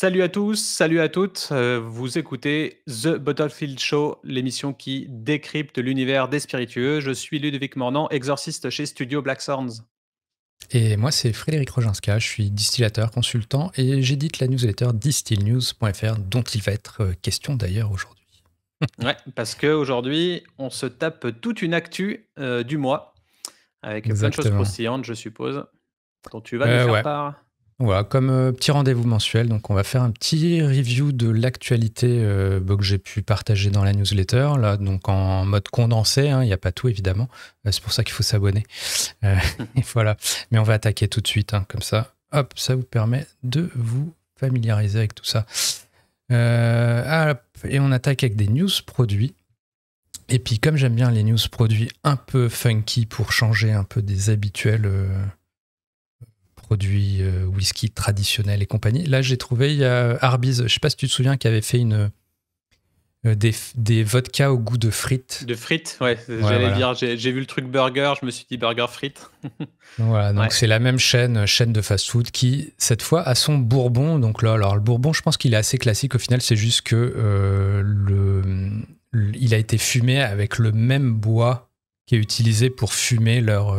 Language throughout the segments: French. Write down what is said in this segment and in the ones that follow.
Salut à tous, salut à toutes. Euh, vous écoutez The Battlefield Show, l'émission qui décrypte l'univers des spiritueux. Je suis Ludovic Mornan, exorciste chez Studio Black Et moi, c'est Frédéric Roginska, je suis distillateur, consultant et j'édite la newsletter distillnews.fr, dont il va être euh, question d'ailleurs aujourd'hui. ouais, parce qu'aujourd'hui, on se tape toute une actu euh, du mois, avec plein de choses croustillantes, je suppose, dont tu vas nous faire part. Voilà, comme euh, petit rendez-vous mensuel, donc on va faire un petit review de l'actualité euh, bah, que j'ai pu partager dans la newsletter, là, donc en mode condensé, hein, il n'y a pas tout évidemment, euh, c'est pour ça qu'il faut s'abonner. voilà, mais on va attaquer tout de suite, hein, comme ça, hop, ça vous permet de vous familiariser avec tout ça. Ah, et on attaque avec des news produits. Et puis comme j'aime bien les news produits un peu funky pour changer un peu des habituels produits euh, whisky traditionnels et compagnie. Là, j'ai trouvé, il y a Arby's, je ne sais pas si tu te souviens, qui avait fait une, euh, des, des vodkas au goût de frites. De frites, ouais. J'allais dire, j'ai vu le truc burger, je me suis dit burger frites. voilà, donc c'est la même chaîne, euh, chaîne de fast-food, qui cette fois a son bourbon. Donc là, alors le bourbon, je pense qu'il est assez classique. Au final, c'est juste que le, il a été fumé avec le même bois qui est utilisé pour fumer leur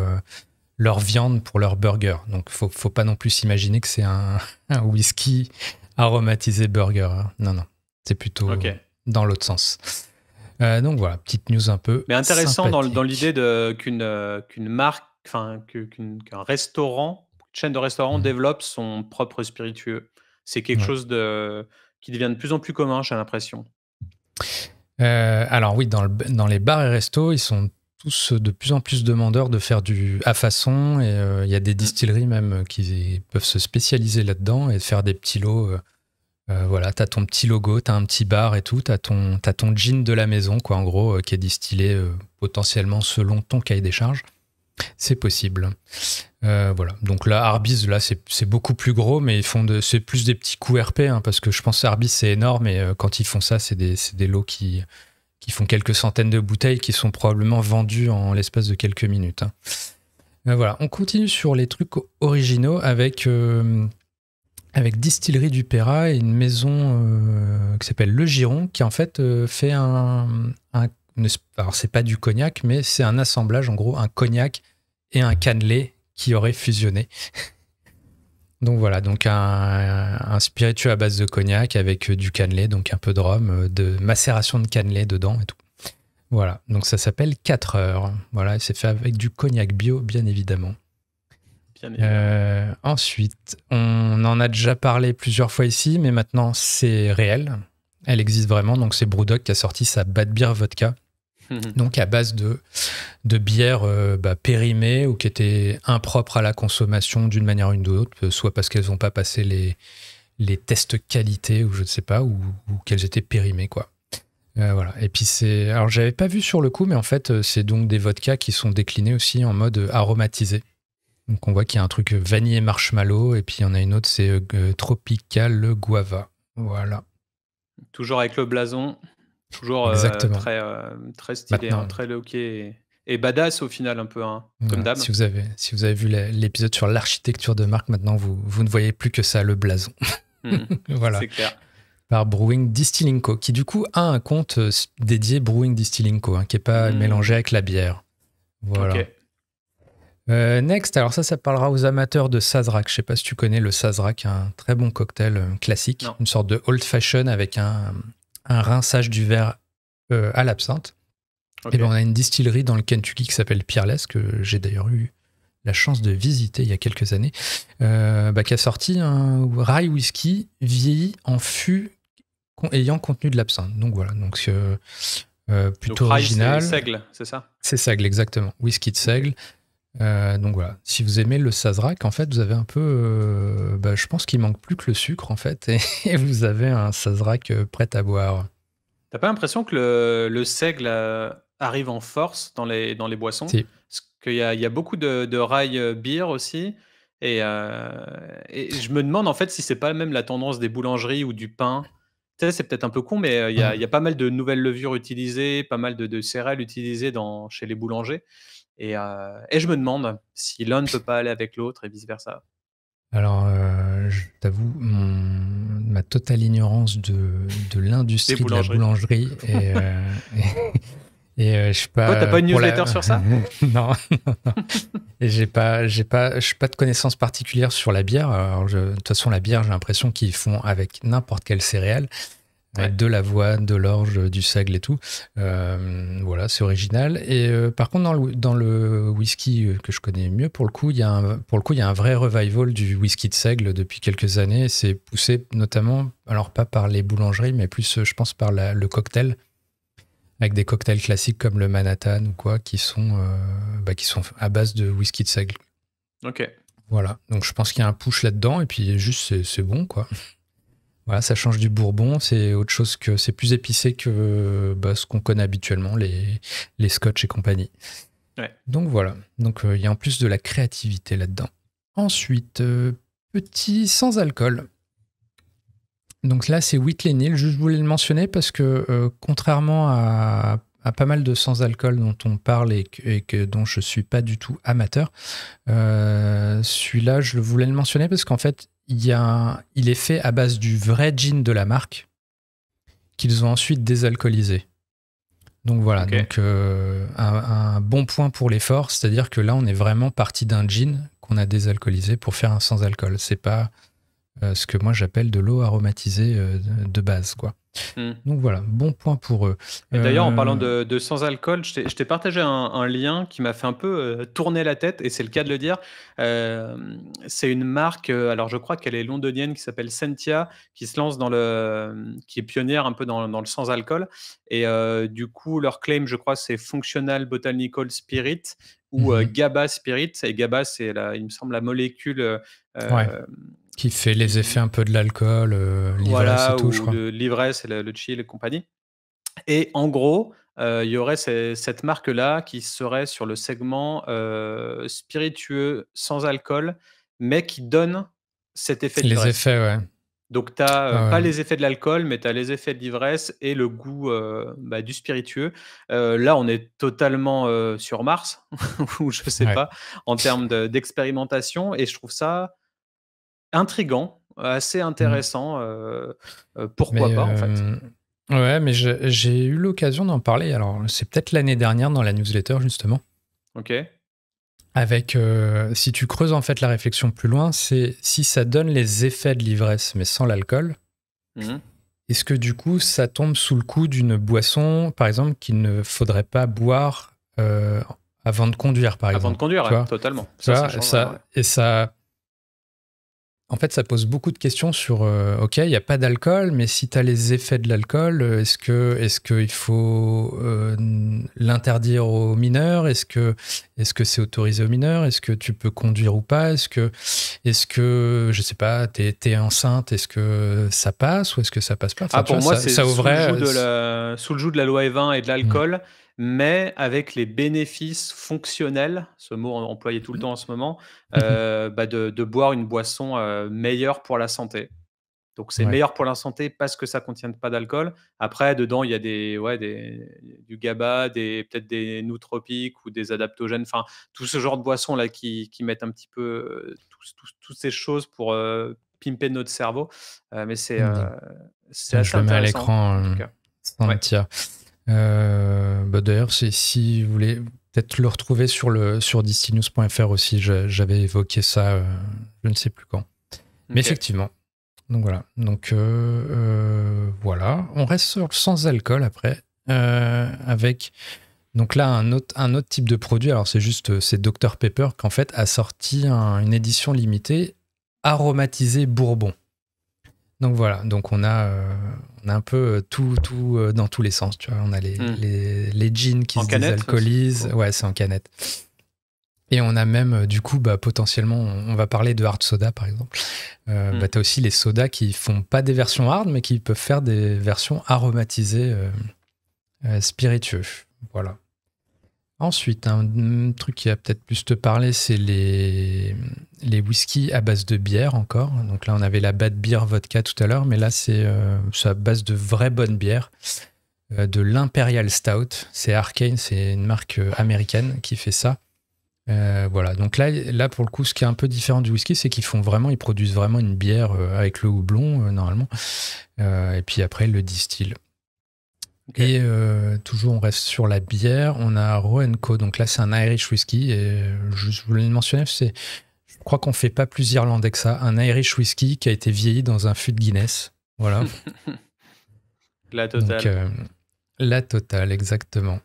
leur viande pour leur burger. Donc, faut, faut pas non plus s'imaginer que c'est un, whisky aromatisé burger. Hein. Non, non. C'est plutôt dans l'autre sens. Euh, donc voilà, petite news un peu. Mais intéressant dans, l'idée qu'une euh, qu'une marque, enfin qu'un restaurant, une chaîne de restaurants mmh. développe son propre spiritueux. C'est quelque chose de, qui devient de plus en plus commun, j'ai l'impression. Euh, alors oui, dans, dans, les bars et restos, ils sont tous de plus en plus demandeurs de faire du à façon et euh, il y a des mm. distilleries même euh, qui peuvent se spécialiser là-dedans et faire des petits lots. Euh, voilà voilà, as ton petit logo, as un petit bar et tout, t'as ton, as ton jean de la maison, quoi, en gros, qui est distillé potentiellement selon ton cahier des charges. C'est possible. voilà. Donc là, Arby's là, c'est beaucoup plus gros, mais ils font de, c'est plus des petits coups RP, hein, parce que je pense que c'est énorme, et quand ils font ça, c'est des, des, lots qui, qui font quelques centaines de bouteilles qui sont probablement vendues en l'espace de quelques minutes. Hein. Euh, voilà, on continue sur les trucs originaux avec, euh, avec Distillerie du Péra et une maison euh, qui s'appelle Le Giron qui en fait fait un. c'est pas du cognac, mais c'est un assemblage en gros, un cognac et un cannelé qui auraient fusionné. Donc voilà, donc un, spiritueux à base de cognac avec euh, du cannelé, donc un peu de rhum, euh, de macération de cannelé dedans et tout. Voilà, donc ça s'appelle 4 heures. Voilà, c'est fait avec du cognac bio, bien évidemment. Bien euh, évidemment. ensuite, on en a déjà parlé plusieurs fois ici, mais maintenant c'est réel. Elle existe vraiment, donc c'est Brewdog qui a sorti sa Bad Beer Vodka. Mhm. Donc à base de, bières euh, bah, périmées ou qui étaient impropres à la consommation d'une manière ou d'une autre, euh, soit parce qu'elles n'ont pas passé les, tests qualité ou je ne sais pas, ou, qu'elles étaient périmées quoi. Euh, voilà. Et puis c'est, alors j'avais pas vu sur le coup, mais en fait c'est donc des vodkas qui sont déclinés aussi en mode aromatisé. Donc on voit qu'il y a un truc vanille marshmallow, et puis il y en a une autre, c'est tropical guava. Voilà. Toujours avec le blason, Toujours euh, très, euh, très stylé, hein, très loqué et, badass au final un peu, hein, comme d'hab. Si vous avez, si vous avez vu l'épisode sur l'architecture de marque, maintenant vous, vous ne voyez plus que ça, le blason. Hmm. voilà. C'est clair par Brewing Distilling Co, qui du coup a un compte euh, dédié Brewing Distilling Co, hein, qui n'est pas hmm. mélangé avec la bière. Voilà. next, alors ça, ça parlera aux amateurs de Sazerac. Je sais pas si tu connais le Sazerac, un très bon cocktail classique, une sorte de old fashion avec un, un rinçage du verre euh, à l'absinthe. Et ben, on a une distillerie dans le Kentucky qui s'appelle Peerless, que j'ai d'ailleurs eu la chance de visiter il y a quelques années, euh, bah, qui a sorti un rye whisky vieilli en fût ayant contenu de l'absinthe. Donc voilà, donc euh, euh plutôt donc, original. C'est Seigle, c'est ça C'est Seigle, exactement. Whisky de Seigle. Euh, donc voilà, si vous aimez le sazerac, en fait, vous avez un peu, euh, bah, je pense qu'il manque plus que le sucre en fait, et, vous avez un sazerac euh, prêt à boire. T'as pas l'impression que le, seigle arrive en force dans les, dans les boissons Parce qu'il y, y a, beaucoup de, de rails beer aussi, et, je me demande en fait si c'est pas même la tendance des boulangeries ou du pain. Tu c'est peut-être un peu con, mais il y, a pas mal de nouvelles levures utilisées, pas mal de, céréales utilisées chez les boulangers. Euh, et, je me demande si l'un ne peut pas aller avec l'autre et vice-versa. Alors, euh, je t'avoue, ma totale ignorance de, de l'industrie de la boulangerie euh, et, je suis pas. t'as pas une newsletter sur ça Non, Et j'ai pas, j'ai pas, je pas de connaissances particulières sur la bière. Alors, de toute façon, la bière, j'ai l'impression qu'ils font avec n'importe quelle céréale de l'avoine, de l'orge, du seigle et tout. Euh, voilà, c'est original. Et euh, par contre, dans le, whisky euh, que je connais mieux, pour le coup, il y a un, pour le coup, il y a un vrai revival du whisky de seigle depuis quelques années. C'est poussé notamment, alors pas par les boulangeries, mais plus, je pense, par le cocktail. Avec des cocktails classiques comme le Manhattan ou quoi, qui sont, bah, qui sont à base de whisky de seigle. Ok. Voilà. Donc je pense qu'il y a un push là-dedans, et puis juste, c'est bon, quoi. Voilà, ça change du bourbon, c'est autre chose que c'est plus épicé que bah, ce qu'on connaît habituellement, les, les scotch et compagnie. Donc voilà, donc euh, il y a en plus de la créativité là-dedans. Ensuite, euh, petit sans alcool. Donc là, c'est Whitley Neal. Je voulais le mentionner parce que euh, contrairement à, pas mal de sans-alcool dont on parle et, que, dont je suis pas du tout amateur, celui-là, je voulais le mentionner parce qu'en fait, il, est fait à base du vrai gin de la marque qu'ils ont ensuite désalcoolisé. Donc voilà, donc, euh, un, bon point pour l'effort, c'est-à-dire que là on est vraiment parti d'un gin qu'on a désalcoolisé pour faire un sans alcool. C'est pas euh, ce que moi j'appelle de l'eau aromatisée euh, de base. quoi. Hmm. Donc voilà, bon point pour eux. d'ailleurs, en euh, parlant de, sans alcool, je t'ai partagé un, lien qui m'a fait un peu tourner la tête, et c'est le cas de le dire. c'est une marque, alors je crois qu'elle est londonienne, qui s'appelle Sentia, qui se lance dans le. qui est pionnière un peu dans, le sans alcool. Et du coup, leur claim, je crois, c'est Functional Botanical Spirit ou mhm. GABA Spirit. Et GABA, c'est, il me semble, la molécule qui fait les effets un peu de l'alcool, euh, l'ivresse voilà, et L'ivresse le, chill et compagnie. Et en gros, euh, il y aurait cette marque-là qui serait sur le segment euh, spiritueux sans alcool, mais qui donne cet effet Les effets, ouais. Donc, tu n'as ah pas les effets de l'alcool, mais tu as les effets de l'ivresse et le goût bah, du spiritueux. là, on est totalement sur Mars, ou je ne sais pas, en termes d'expérimentation. et je trouve ça intrigant, assez mmh. intéressant. Euh, euh, pourquoi pas, en fait. Euh, ouais, mais j'ai eu l'occasion d'en parler. Alors, c'est peut-être l'année dernière dans la newsletter, justement. Ok. Avec, si tu creuses en fait la réflexion plus loin, c'est si ça donne les effets de l'ivresse, mais sans l'alcool. Mmh. Est-ce que du coup, ça tombe sous le coup d'une boisson, par exemple, qu'il ne faudrait pas boire avant de conduire, par exemple Avant de conduire, totalement. Ça, ça, Et ça, en fait, ça pose beaucoup de questions sur, euh, OK, il n'y a pas d'alcool, mais si tu as les effets de l'alcool, euh, est-ce que est-ce qu'il faut euh, l'interdire aux mineurs Est-ce que ce c'est autorisé aux mineurs Est-ce que tu peux conduire ou pas Est-ce que, est que, je sais pas, tu es, enceinte, est-ce que ça passe ou est-ce que ça passe pas ah, Pour moi, c'est sous, sous, le joug de la loi E20 et de l'alcool mais avec les bénéfices fonctionnels, ce mot employé tout le mmh. temps en ce moment, mmh euh, bah, de, boire une boisson euh, meilleure pour la santé. Donc c'est meilleur pour la santé parce que ça ne contient pas d'alcool. Après, dedans, il y a des, ouais, du GABA, des, peut-être des nootropiques ou des adaptogènes, enfin tout ce genre de boissons là qui, mettent un petit peu euh, toutes ces choses pour pimper notre cerveau. mais c'est, mmh. c'est assez je à l'écran. En tout cas. Euh, bah, d'ailleurs, si vous voulez peut-être le retrouver sur, le, sur aussi, j'avais évoqué ça, euh, je ne sais plus quand. Mais effectivement. Donc voilà. Donc euh, voilà. On reste sans alcool après. avec donc là, un autre, un autre type de produit, alors c'est juste, c'est Dr Pepper qui fait a sorti une édition limitée aromatisée bourbon. Donc voilà, donc on a, euh, un peu euh, tout, euh, dans tous les sens. Tu vois, on a les, hmm. jeans qui se désalcoolisent. Ouais, c'est en canette. Et on a même, du coup, bah, potentiellement, on va parler de hard soda par exemple. Hmm. Bah, tu as aussi les sodas qui font pas des versions hard, mais qui peuvent faire des versions aromatisées spiritueuses, Voilà. Ensuite, un truc qui va peut-être plus te parler, c'est les, les whiskies à base de bière encore. Donc là, on avait la bad beer vodka tout à l'heure, mais là, c'est à euh, base de vraies bonnes bières, euh, de l'Imperial Stout. C'est Arcane, c'est une marque euh, américaine qui fait ça. voilà, donc là, là, pour le coup, ce qui est un peu différent du whisky, c'est qu'ils font vraiment, ils produisent vraiment une bière avec le houblon, normalement, et puis après, ils le distillent. Et euh, toujours, on reste sur la bière. On a Roenco. Donc là, c'est un Irish whisky. Et euh, je voulais le mentionner, c'est, je crois qu'on fait pas plus irlandais que ça. Un Irish whisky qui a été vieilli dans un fût de Guinness. Voilà. la totale. Euh, la totale, exactement.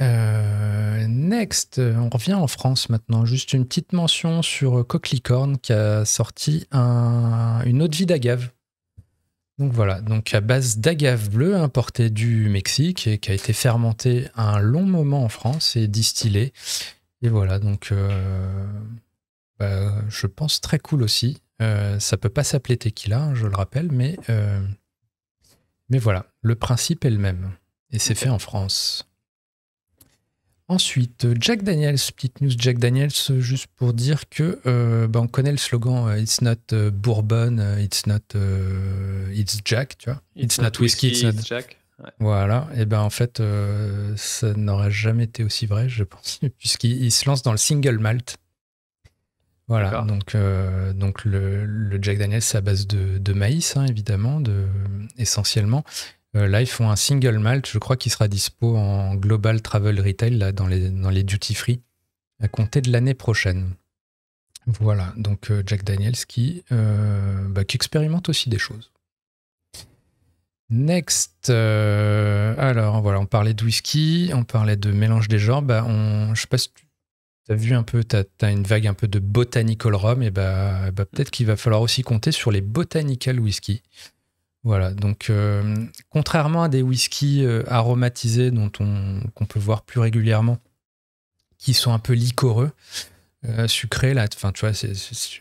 next, on revient en France maintenant. Juste une petite mention sur Coquelicorne qui a sorti une eau de vie d'agave. Donc voilà, donc à base d'agave bleue importée du Mexique et qui a été fermentée un long moment en France et distillée. Et voilà, donc euh, bah, je pense très cool aussi. Ça euh, ça peut pas s'appeler tequila, hein, je le rappelle, mais, euh, mais voilà, le principe est le même. Et c'est fait en France. Ensuite, Jack Daniels, petite news Jack Daniels, juste pour dire que euh, ben, on connaît le slogan euh, It's not euh, bourbon, it's not it's Jack, tu vois. It's, not, whisky, whiskey, it's, not Jack. Voilà, et eh ben en fait, ça n'aurait jamais été aussi vrai, je pense, puisqu'il se lance dans le single malt. Voilà, donc, donc le, Jack Daniels, c'est à base de, de maïs, hein, évidemment, de, essentiellement. Euh, là, ils font un single malt, je crois qu'il sera dispo en global travel retail, là, dans les, dans les duty free, à compter de l'année prochaine. Voilà, donc euh, Jack Daniels euh, bah, qui, expérimente aussi des choses. Next, alors voilà, on parlait de whisky, on parlait de mélange des genres. Bah, on, je sais pas si tu as vu un peu, tu as, une vague un peu de botanical rum, et bah, bah peut-être qu'il va falloir aussi compter sur les botanical whisky. Voilà, donc euh, contrairement à des whiskies euh, aromatisés dont on qu'on peut voir plus régulièrement, qui sont un peu liquoreux, euh, sucrés, là, enfin tu vois,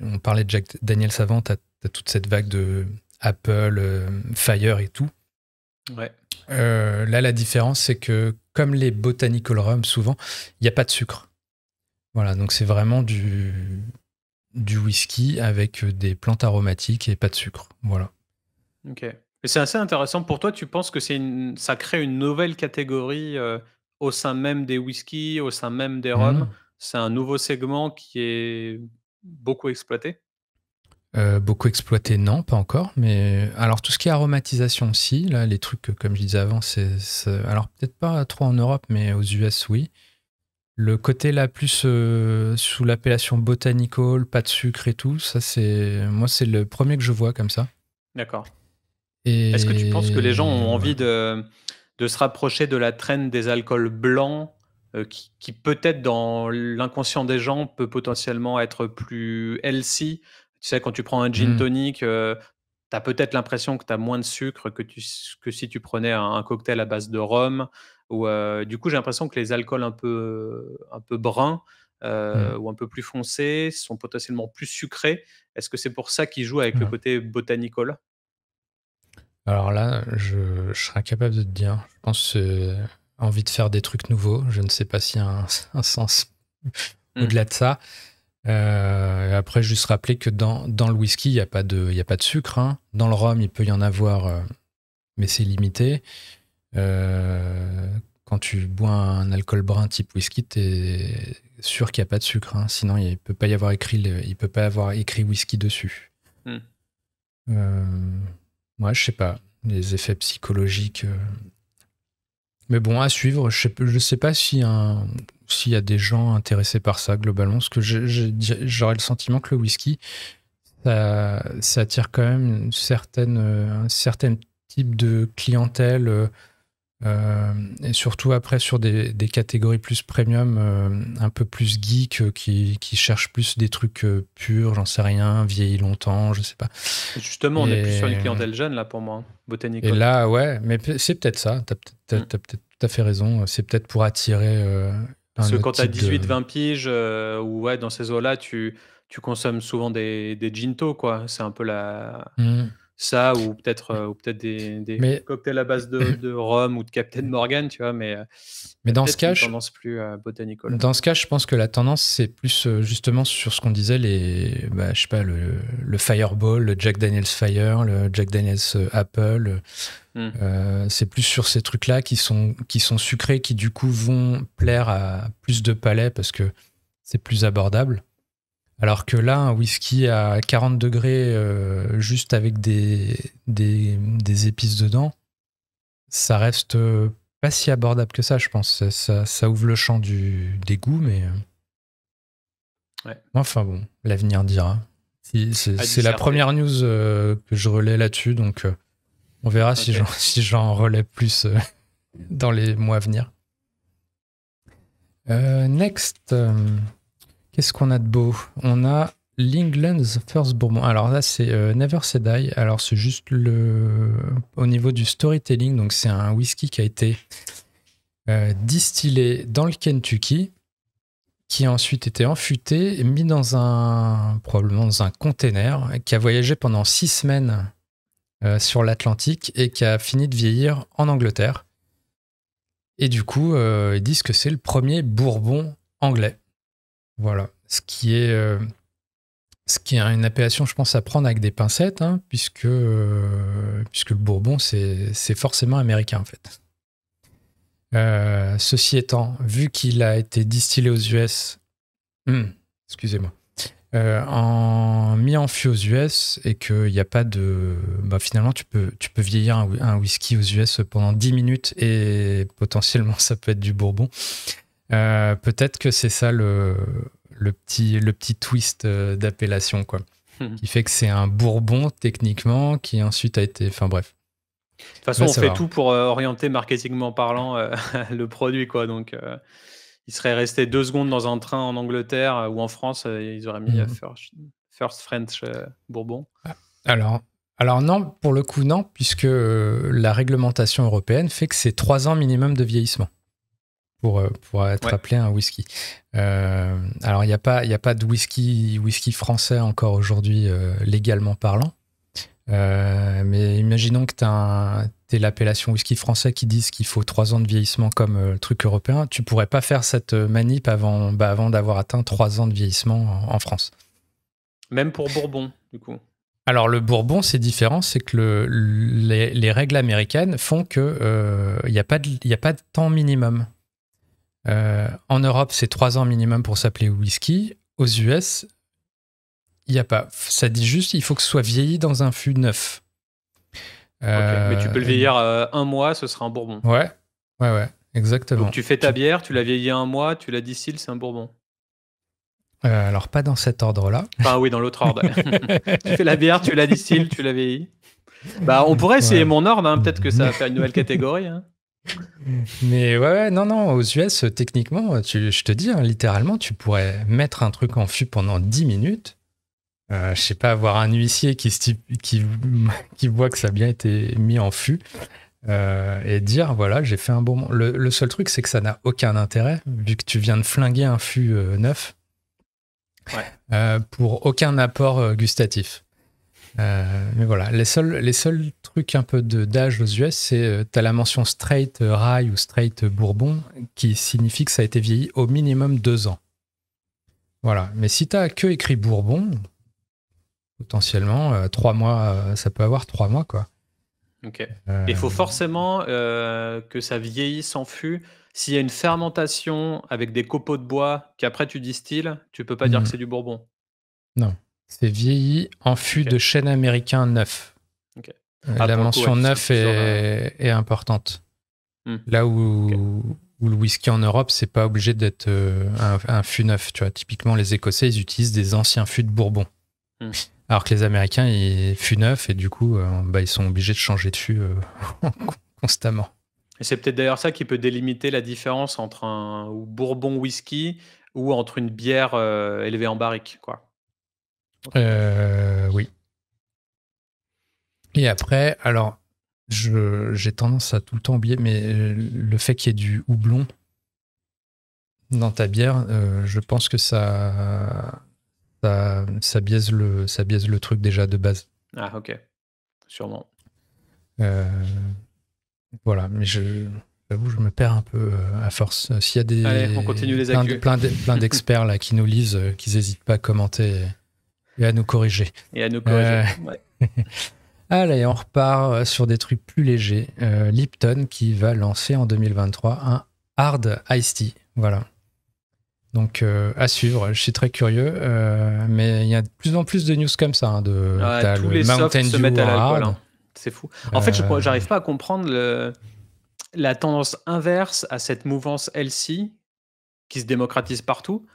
on parlait de Jack Daniel Savant, t'as toute cette vague de Apple, Fire et tout. Ouais. là, la différence, c'est que comme les botanical rum, souvent, il n'y a pas de sucre. Voilà, donc c'est vraiment du, du whisky avec des plantes aromatiques et pas de sucre. Voilà. OK. c'est assez intéressant. Pour toi, tu penses que c'est ça crée une nouvelle catégorie, euh, au sein même des whiskies, au sein même des mmh rums C'est un nouveau segment qui est beaucoup exploité? Euh, beaucoup exploité, non, pas encore, mais alors tout ce qui est aromatisation, si, là, les trucs, comme je disais avant, c'est alors peut-être pas trop en Europe, mais aux US, oui. Le côté là plus, euh, sous l'appellation botanical, pas de sucre et tout, ça c'est moi, c'est le premier que je vois comme ça. D'accord. Est-ce que tu penses que les gens ont envie de, se rapprocher de la traîne des alcools blancs euh, qui, peut-être dans l'inconscient des gens peut potentiellement être plus healthy Tu sais, quand tu prends un gin hmm. tonic, euh, tu as peut-être l'impression que tu as moins de sucre que, si tu prenais un, cocktail à base de rhum. Ou, euh, du coup, j'ai l'impression que les alcools un peu, un bruns hmm. ou un peu plus foncés sont potentiellement plus sucrés. Est-ce que c'est pour ça qu'ils jouent avec le côté botanical alors là, je, serais incapable de te dire. Je pense envie de faire des trucs nouveaux. Je ne sais pas s'il y a un, sens hmm. au-delà de ça. Euh, après, juste rappeler que dans, le whisky, il n'y a, pas de, y a pas de sucre. Hein. Dans le rhum, il peut y en avoir, euh, mais c'est limité. Euh, quand tu bois un alcool brun type whisky, tu es sûr qu'il n'y a pas de sucre. Hein. Sinon, il ne peut, pas y avoir écrit, il peut pas avoir écrit whisky dessus. Hmm. Moi, je sais pas. Les effets psychologiques. Euh. Mais bon, à suivre. Je sais, sais pas si S'il y a des gens intéressés par ça globalement, parce que j'aurais le sentiment que le whisky, ça, attire quand même euh, un certain type de clientèle euh, euh, et surtout après sur des, catégories plus premium, euh, un peu plus geek, euh, qui, qui, cherchent plus des trucs purs, j'en sais rien, vieillis longtemps, je sais pas. Justement, on est plus sur une clientèle jeune là pour moi, hein. botanique. Et là, ouais, mais c'est peut-être ça, mm. t'as peut-être tout à fait raison, c'est peut-être pour attirer. Parce que quand t'as 18-20 piges, ou ouais, dans ces eaux-là, tu, tu consommes souvent des, des ginto, quoi. C'est un peu la. Mm ça ou peut-être euh, ou peut-être des, cocktails à base de, rhum ou de Captain Morgan, tu vois, mais euh, mais dans ce cas, je... plus à euh, botanical. Dans ce cas, je pense que la tendance c'est plus justement sur ce qu'on disait les bah, je sais pas le, le, Fireball, le Jack Daniel's Fire, le Jack Daniel's Apple. Hmm. c'est plus sur ces trucs-là qui sont qui sont sucrés qui du coup vont plaire à plus de palais parce que c'est plus abordable. Alors que là, un whisky à 40 degrés, euh, juste avec des, des, épices dedans, ça reste euh, pas si abordable que ça, je pense. Ça, ouvre le champ du, des goûts, mais. Euh, enfin bon, l'avenir dira. C'est la première news que je relais là-dessus, donc on verra si j'en si relais plus dans les mois à venir. next. Qu'est-ce qu'on a de beau On a l'England's First Bourbon. Alors là, c'est euh, Never Say Die. Alors c'est juste le au niveau du storytelling. Donc c'est un whisky qui a été euh, distillé dans le Kentucky, qui a ensuite été enfuté, mis dans un probablement dans un container, qui a voyagé pendant six semaines euh, sur l'Atlantique et qui a fini de vieillir en Angleterre. Et du coup, ils disent que c'est le premier bourbon anglais. Voilà. Ce qui est, euh, ce qui une appellation, je pense, à prendre avec des pincettes, hein, puisque, euh, puisque le Bourbon, c'est forcément américain, en fait. Euh, ceci étant, vu qu'il a été distillé aux US, hum, excusez-moi, en, mis en fût aux US et qu'il n'y a pas de. Bah, finalement, tu peux, tu peux vieillir un, un, whisky aux US pendant 10 minutes et potentiellement ça peut être du bourbon. Euh, peut-être que c'est ça le, petit, le petit twist euh, d'appellation, quoi. Hmm. Qui fait que c'est un Bourbon, techniquement, qui ensuite a été. Enfin, bref. De toute façon, on fait tout pour euh, orienter marketingment parlant le produit, quoi. Donc, il serait resté deux secondes dans un train en Angleterre ou en France, ils auraient mis hmm. first, first, French Bourbon. Ah, alors, alors non, pour le coup non, puisque la réglementation européenne fait que c'est trois ans minimum de vieillissement pour, euh, pour être appelé un whisky. Euh, alors, il n'y a, pas, a pas de whisky, whisky français encore aujourd'hui, euh, légalement parlant. mais imaginons que tu aies l'appellation whisky français qui disent qu'il faut trois ans de vieillissement comme truc européen. Tu pourrais pas faire cette manip avant, bah, avant d'avoir atteint trois ans de vieillissement en, France. Même pour Bourbon, du coup. Alors le Bourbon, c'est différent, c'est que le, les, règles américaines font que il n'y a, a, pas de temps minimum. Euh, en Europe, c'est trois ans minimum pour s'appeler whisky. Aux US, il n'y a pas. Ça dit juste il faut que ce soit vieilli dans un fût neuf. mais tu euh, peux le vieillir euh, un mois, ce sera un bourbon. Ouais, ouais, ouais, exactement. Donc tu fais ta bière, tu la vieillis un mois, tu la distilles, c'est un bourbon. alors, pas dans cet ordre-là. Enfin, oui, dans l'autre ordre. tu fais la bière, tu la distilles, tu la vieillis. Bah, on pourrait essayer mon ordre, hein. peut-être que ça va faire une nouvelle catégorie. Hein. Mais ouais, non, non, aux US, techniquement, tu, je te dis, hein, littéralement, tu pourrais mettre un truc en fût pendant 10 minutes. Euh, je sais pas, avoir un huissier qui, qui, voit que ça a bien été mis en fût euh, et dire, voilà, j'ai fait un bon... Le, le seul truc, c'est que ça n'a aucun intérêt, vu que tu viens de flinguer un fût euh, neuf pour aucun apport gustatif. Euh, mais voilà, les seuls, les seuls trucs un peu d'âge aux US, c'est euh, tu as la mention straight euh, rye ou straight bourbon qui signifie que ça a été vieilli au minimum deux ans. Voilà, mais si tu as que écrit bourbon, potentiellement, trois mois, ça peut avoir trois mois quoi. Ok. Il faut forcément que ça vieillisse en fût. S'il y a une fermentation avec des copeaux de bois qu'après tu distilles, tu peux pas dire que mm. c'est du bourbon. Non. C'est vieilli en fût de chêne américain neuf. Euh, ah, la mention neuf euh, est, importante. Hmm. Là où, le whisky en Europe, c'est pas obligé d'être euh, un, fût neuf. Tu vois, typiquement, les Écossais, ils utilisent des anciens fûts de Bourbon. Hmm. Alors que les Américains, ils fût neuf et du coup, bah, ils sont obligés de changer de fût constamment. Et c'est peut-être d'ailleurs ça qui peut délimiter la différence entre un bourbon whisky ou entre une bière élevée en barrique. Quoi. Euh, oui. Et après, alors, j'ai tendance à tout le temps oublier, mais euh, le fait qu'il y ait du houblon dans ta bière, euh, je pense que ça, ça, biaise le, ça biaise le truc déjà de base. Ah, ok. Sûrement. voilà, mais je. J'avoue, je me perds un peu à force. S'il y a des on continue plein, plein d'experts là qui nous lisent, qu'ils n'hésitent pas à commenter et à nous corriger. Et à nous corriger. Euh, Allez, on repart euh, sur des trucs plus légers. Euh, Lipton qui va lancer en 2023 un hard iced tea. Voilà. Donc à suivre, je suis très curieux, mais il y a de plus en plus de news comme ça, hein, de tous les Mountain se mettent à l'alcool. Hein. C'est fou. En fait, je j'arrive pas à comprendre le, la tendance inverse à cette mouvance LC qui se démocratise partout.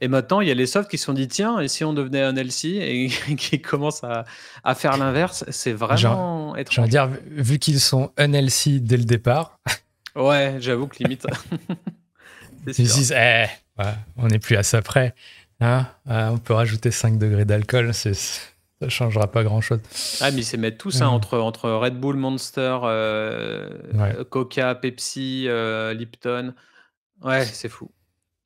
Et maintenant, il y a les softs qui se sont dit tiens, et si on devenait un LC et qui commencent à, faire l'inverse, c'est vraiment étrange. J'ai envie dire, vu qu'ils sont un LC dès le départ. ouais, j'avoue que limite. Ils disent eh, on n'est plus à ça près. Hein euh, on peut rajouter 5 degrés d'alcool, c'est ça changera pas grand chose. Ah, mais ils se mettent tous hein, entre, entre Red Bull, Monster, euh, Coca, Pepsi, euh, Lipton. Ouais, c'est fou.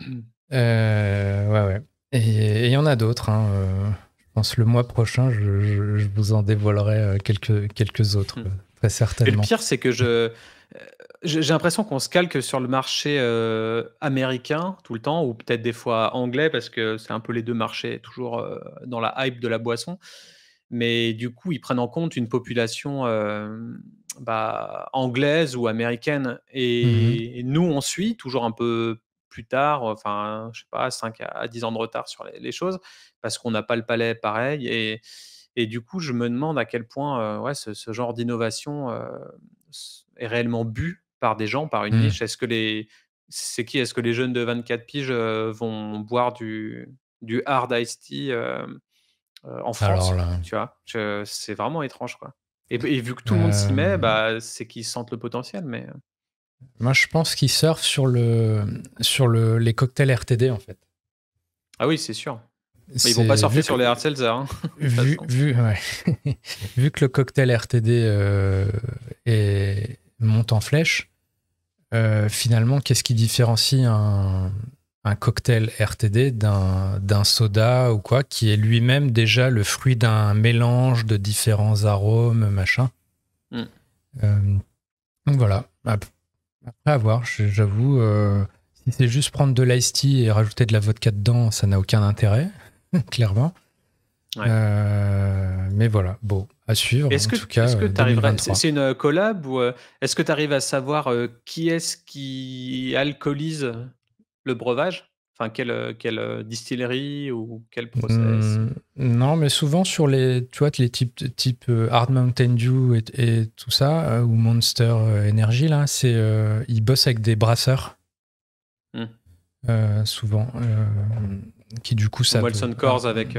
Euh, ouais, ouais. Et il y en a d'autres. Hein, euh, je pense le mois prochain, je, vous en dévoilerai euh, quelques, quelques autres, hmm. très certainement. Et le pire, c'est que je. J'ai l'impression qu'on se calque sur le marché américain tout le temps, ou peut-être des fois anglais, parce que c'est un peu les deux marchés, toujours dans la hype de la boisson. Mais du coup, ils prennent en compte une population bah, anglaise ou américaine. Et, mhm. et, nous, on suit, toujours un peu plus tard, enfin, je sais pas, 5 à 10 ans de retard sur les, choses, parce qu'on n'a pas le palais pareil. Et, et, du coup, je me demande à quel point euh, ouais, ce, genre d'innovation euh, est réellement bu par des gens, par une mmh. niche. Est-ce que les. C'est qui Est-ce que les jeunes de 24 piges euh, vont boire du, du hard iced tea en France Tu vois, c'est vraiment étrange, quoi. Et, mmh. et, vu que tout le monde s'y met, mmh. bah, c'est qu'ils sentent le potentiel, mais. Moi, je pense qu'ils surfent sur, le, sur les cocktails RTD, en fait. Ah oui, c'est sûr. Mais ils vont pas surfer sur les hard hein. vu, vu, que le cocktail RTD euh, monte en flèche, euh, finalement, qu'est-ce qui différencie un, cocktail RTD d'un soda ou quoi, qui est lui-même déjà le fruit d'un mélange de différents arômes, machin hmm. euh, Donc voilà à voir, j'avoue. Euh, si c'est juste prendre de l'ice tea et rajouter de la vodka dedans, ça n'a aucun intérêt, clairement. Euh, mais voilà, bon, à suivre. Est-ce que, euh, c'est une collab ou est-ce que tu arrives à savoir qui est-ce qui alcoolise le breuvage Enfin, quelle, euh, euh, distillerie ou quel process mmh, Non, mais souvent sur les, tu vois, les types type euh, Hard Mountain Dew et, tout ça, ou Monster Energy, là, c'est ils bossent avec des brasseurs. Mmh. souvent, qui du coup ça. Wilson avec,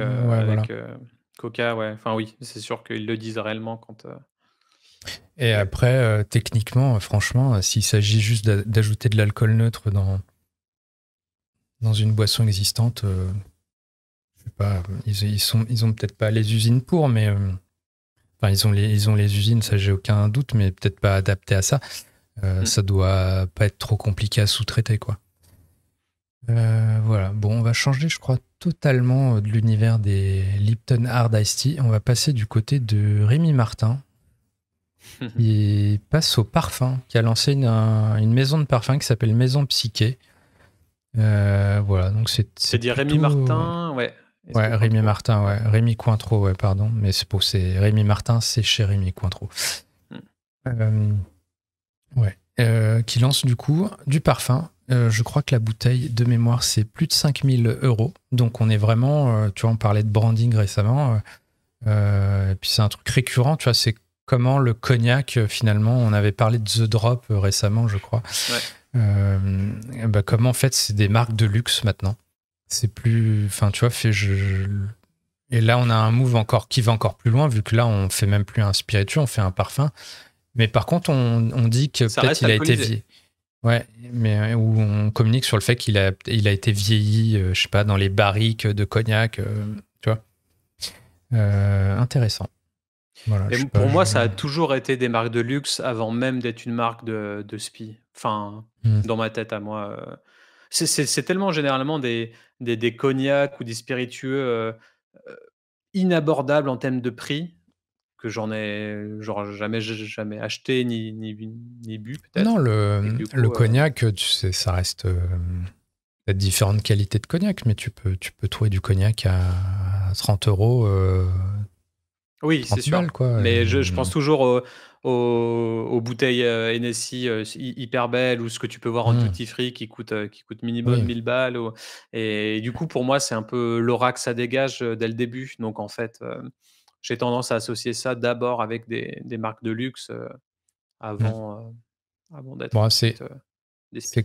Coca, ouais. Enfin oui, c'est sûr qu'ils le disent réellement quand. Et après, techniquement, franchement, s'il s'agit juste d'ajouter de l'alcool neutre dans, dans une boisson existante, euh, je sais pas, ils, sont, ils ont peut-être pas les usines pour, mais euh, enfin, ils ont les, ils ont les usines, ça j'ai aucun doute, mais peut-être pas adapté à ça. Euh, mm. Ça doit pas être trop compliqué à sous-traiter, quoi. voilà, bon, on va changer, je crois, totalement de l'univers des Lipton Hard Ice Tea. On va passer du côté de Rémi Martin. Il passe au parfum, qui a lancé une, une maison de parfum qui s'appelle Maison Psyché. Euh, voilà, donc c'est. C'est dire Rémi Martin, ouais. Ouais, Rémi Martin, ouais. Rémi Cointreau, pardon. Mais c'est pour c'est Rémi Martin, c'est chez Rémi Cointreau. Hmm. Euh, ouais. Euh, qui lance du coup du parfum. je crois que la bouteille de mémoire, c'est plus de 5000 euros. Donc on est vraiment, tu vois, on parlait de branding récemment. et puis c'est un truc récurrent, tu vois, c'est comment le cognac, finalement, on avait parlé de The Drop récemment, je crois. Ouais. Euh, bah, comment en fait c'est des marques de luxe maintenant. C'est plus, enfin tu vois, fait, je, et là on a un move encore qui va encore plus loin vu que là on fait même plus un spiritueux, on fait un parfum. Mais par contre on, dit que peut-être il a été vieilli. Ouais, mais euh, on communique sur le fait qu'il a, il a été vieilli, euh, je sais pas, dans les barriques de cognac, tu vois. intéressant pour moi, ça a toujours été des marques de luxe avant même d'être une marque de, de spi. Enfin, hmm. dans ma tête à moi. Euh, c'est tellement généralement des, des, des, cognacs ou des spiritueux euh, euh, inabordables en termes de prix que j'en ai genre, jamais, jamais acheté ni, ni, ni bu peut-être. Non, le, le cognac, tu sais, ça reste... différentes qualités de cognac, mais tu peux, tu peux trouver du cognac à 30 euros oui, c'est sûr. Mais je, euh, pense euh. toujours aux, bouteilles euh, NSI hyper belles ou ce que tu peux voir en mmh. free qui coûte, qui coûte minimum 1000 balles. Et, du coup, pour moi, c'est un peu l'aura que ça dégage dès le début. Donc en fait, j'ai tendance à associer ça d'abord avec des, marques de luxe mmh. avant, avant d'être. c'est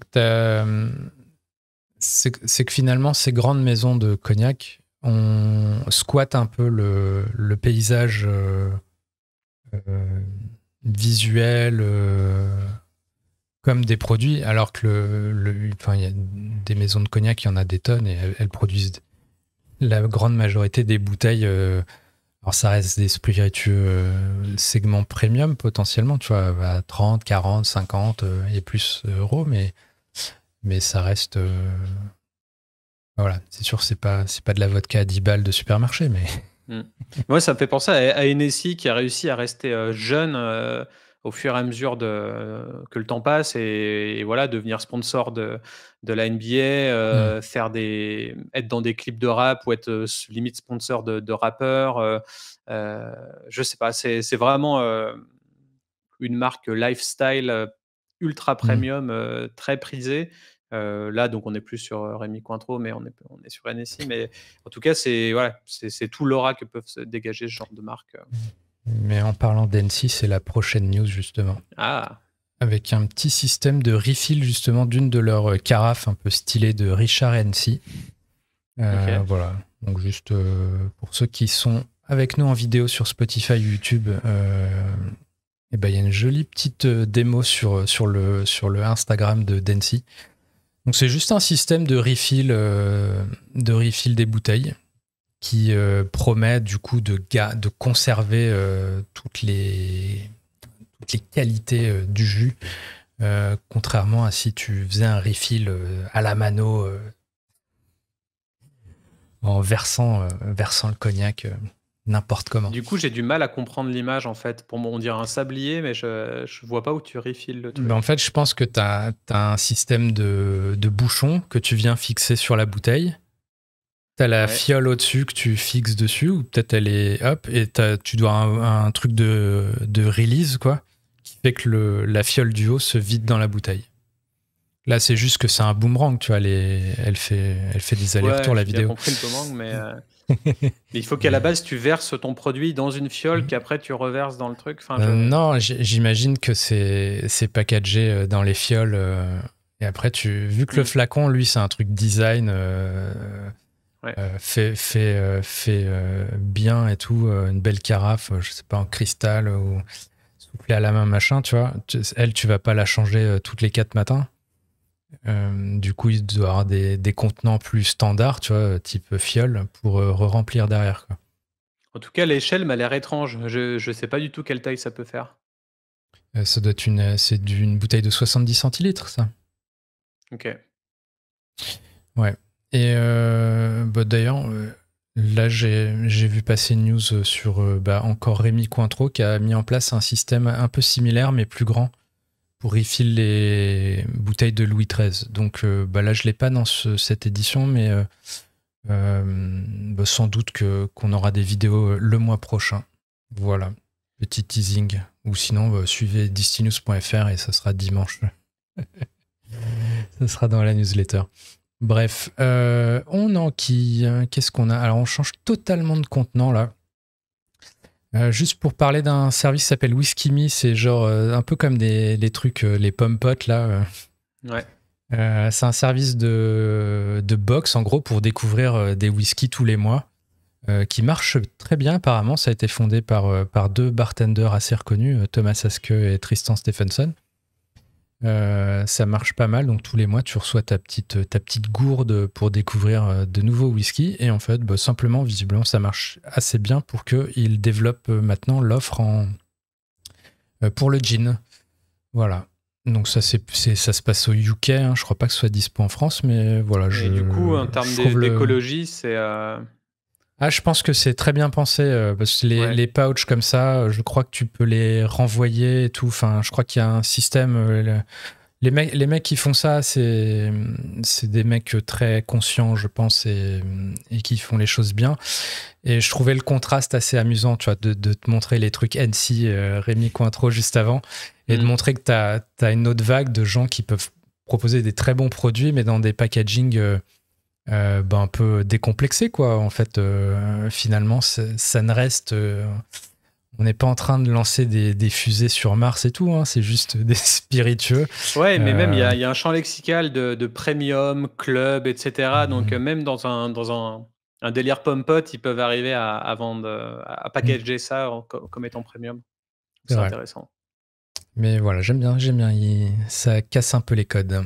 que finalement, ces grandes maisons de cognac, on squatte un peu le, paysage euh, euh, visuel euh, comme des produits, alors que le, des maisons de cognac, il y en a des tonnes et elles, produisent la grande majorité des bouteilles. alors, ça reste des spiritueux segments segment premium potentiellement, tu vois, à 30, 40, 50 et plus euros, mais, mais ça reste voilà, c'est sûr, c'est pas, c'est pas de la vodka à 10 balles de supermarché, mais. Mm. Moi, ça me fait penser à, NSI qui a réussi à rester euh, jeune euh, au fur et à mesure que le temps passe et, voilà, devenir sponsor de, de la NBA, euh, mm. faire des, être dans des clips de rap ou être limite sponsor de, de rappeurs. je sais pas, c'est, vraiment une marque lifestyle ultra mm. premium, très prisée euh, là, donc, on n'est plus sur euh, Rémi Cointreau, mais on est, on est sur NSI. Mais en tout cas, c'est voilà, c'est tout l'aura que peuvent se dégager ce genre de marque. Euh. Mais en parlant d'NSI, c'est la prochaine news, justement. Ah. Avec un petit système de refill, justement, d'une de leurs carafes un peu stylée de Richard NSI. Voilà. Donc, juste pour ceux qui sont avec nous en vidéo sur Spotify, YouTube, eh ben, il y a une jolie petite démo sur, sur, le, sur le Instagram de Densi donc c'est juste un système de refill, euh, de refill des bouteilles qui euh, promet du coup de, de conserver euh, toutes, les, qualités du jus, contrairement à si tu faisais un refill à la mano en versant le cognac n'importe comment. Du coup, j'ai du mal à comprendre l'image, en fait. Pour on dirait un sablier, mais je ne vois pas où tu refiles le truc. Ben, en fait, je pense que tu as, un système de, de bouchons que tu viens fixer sur la bouteille. Tu as la fiole au-dessus que tu fixes dessus, ou peut-être elle est hop, et tu dois un, truc de, de release, quoi, qui fait que le, la fiole du haut se vide dans la bouteille. Là, c'est juste que c'est un boomerang, tu vois, elle, elle, fait, elle fait des allers-retours, la vidéo. J'ai compris le mais... Euh, il faut qu'à la base, tu verses ton produit dans une fiole qu'après mm. tu reverses dans le truc. Enfin, euh, non, j'imagine que c'est packagé euh, dans les fioles. Euh, et après, tu, vu que le mm. flacon, lui, c'est un truc design fait, fait, fait bien et tout, une belle carafe, je sais pas, en cristal ou soufflé à la main, machin, tu vois. Elle, tu vas pas la changer toutes les quatre matins. Euh, du coup, il doit y avoir des, des, contenants plus standards, tu vois, type fiole, pour euh, remplir derrière. En tout cas, l'échelle m'a l'air étrange. Je ne sais pas du tout quelle taille ça peut faire. Euh, ça doit être une, c'est d'une bouteille de 70 centilitres, ça. Ok. Ouais. Et bah, d'ailleurs, là, j'ai, vu passer une news sur bah, encore Rémi Cointreau qui a mis en place un système un peu similaire, mais plus grand pour filer les bouteilles de Louis XIII. Donc euh, bah là, je ne l'ai pas dans cette édition, mais euh, euh, bah, sans doute que, qu'on aura des vidéos le mois prochain. Voilà, petit teasing. Ou sinon, bah, suivez distinus.fr et ça sera dimanche. ça sera dans la newsletter. Bref, on on enquille. Qu'est-ce qu'on a Alors, on change totalement de contenant là. Euh, juste pour parler d'un service qui s'appelle Me, c'est genre euh, un peu comme des, les trucs, euh, les pommes là. Ouais. c'est un service de, de box en gros pour découvrir des whiskies tous les mois qui marche très bien apparemment. Ça a été fondé par, par deux bartenders assez reconnus, Thomas Aske et Tristan Stephenson. Euh, ça marche pas mal. Donc tous les mois, tu reçois ta petite, ta petite gourde pour découvrir euh, de nouveaux whisky. Et en fait, bah, simplement, visiblement, ça marche assez bien pour qu'ils développent euh, maintenant l'offre en... pour le gin. Voilà. Donc ça, c'est, ça se passe au UK. Hein. Je crois pas que ce soit dispo en France, mais voilà. Et du coup, en termes d'écologie, c'est... Ah, je pense que c'est très bien pensé euh, parce que les, pouches comme ça, euh, je crois que tu peux les renvoyer et tout. Enfin, je crois qu'il y a un système. Euh, les, mecs, les mecs qui font ça, c'est des mecs très conscients, je pense, et, et, qui font les choses bien. Et je trouvais le contraste assez amusant, tu vois, de, te montrer les trucs NC, Rémi Cointreau juste avant, et de mm. montrer que tu as, as, une autre vague de gens qui peuvent proposer des très bons produits, mais dans des packagings euh, ben, un peu décomplexé, quoi. En fait, euh, finalement, ça ne reste. Euh, on n'est pas en train de lancer des, fusées sur Mars et tout, hein. c'est juste des spiritueux. Ouais, mais même il y, a un champ lexical de, premium, club, etc. Mhm. Donc même dans un, dans un, délire pompote, ils peuvent arriver à, vendre, à packager mhm. ça comme étant premium. C'est intéressant. Mais voilà, j'aime bien, j'aime bien. ça casse un peu les codes.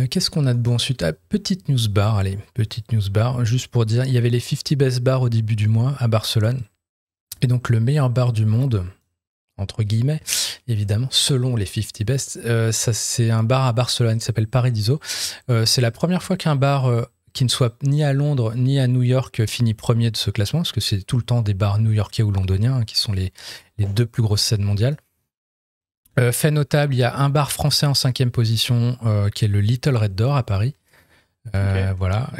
Euh, qu'est-ce qu'on a de bon ensuite ah, Petite news bar, allez, petite news bar, juste pour dire, il y avait les 50 best bars au début du mois à Barcelone. Et donc le meilleur bar du monde, entre guillemets, évidemment, selon les 50 best, euh, ça c'est un bar à Barcelone qui s'appelle Paradiso. Euh, c'est la première fois qu'un bar qui ne soit ni à Londres ni à New York finit premier de ce classement, parce que c'est tout le temps des bars new-yorkais ou londoniens hein, qui sont les deux plus grosses scènes mondiales. Euh, fait notable, il y a un bar français en cinquième position euh, qui est le Little Red Door à Paris. Euh, voilà.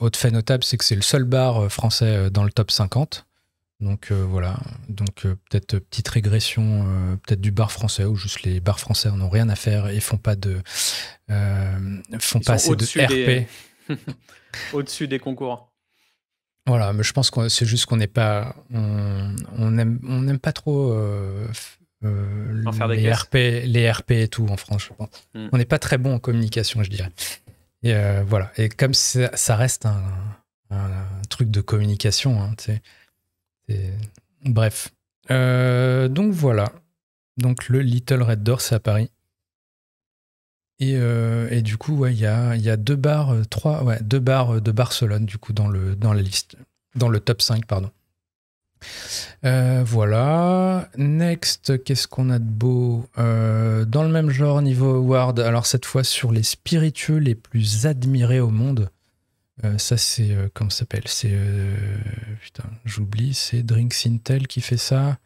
autre fait notable, c'est que c'est le seul bar français dans le top 50. Donc voilà. Donc peut-être petite régression, peut-être du bar français ou juste les bars français n'ont rien à faire et font pas de font pas assez de RP. au-dessus des concours. Voilà, mais je pense que c'est juste qu'on n'est pas on n'aime on pas trop euh, les, RP, les RP et tout en France, hmm. On n'est pas très bon en communication, je dirais. Et euh, voilà. Et comme ça, reste un, truc de communication, hein, bref. Euh, donc voilà. Donc le Little Red Door, c'est à Paris. Et, du coup, il y, a, y, a, deux bars, trois, ouais, deux bars de Barcelone, du coup, dans, le, dans la liste, dans le top 5, pardon. Euh, voilà. Next, qu'est-ce qu'on a de beau euh, Dans le même genre, niveau award, alors cette fois sur les spiritueux les plus admirés au monde. Euh, ça, c'est. comment ça s'appelle C'est. putain, j'oublie, c'est Drinks Intel qui fait ça.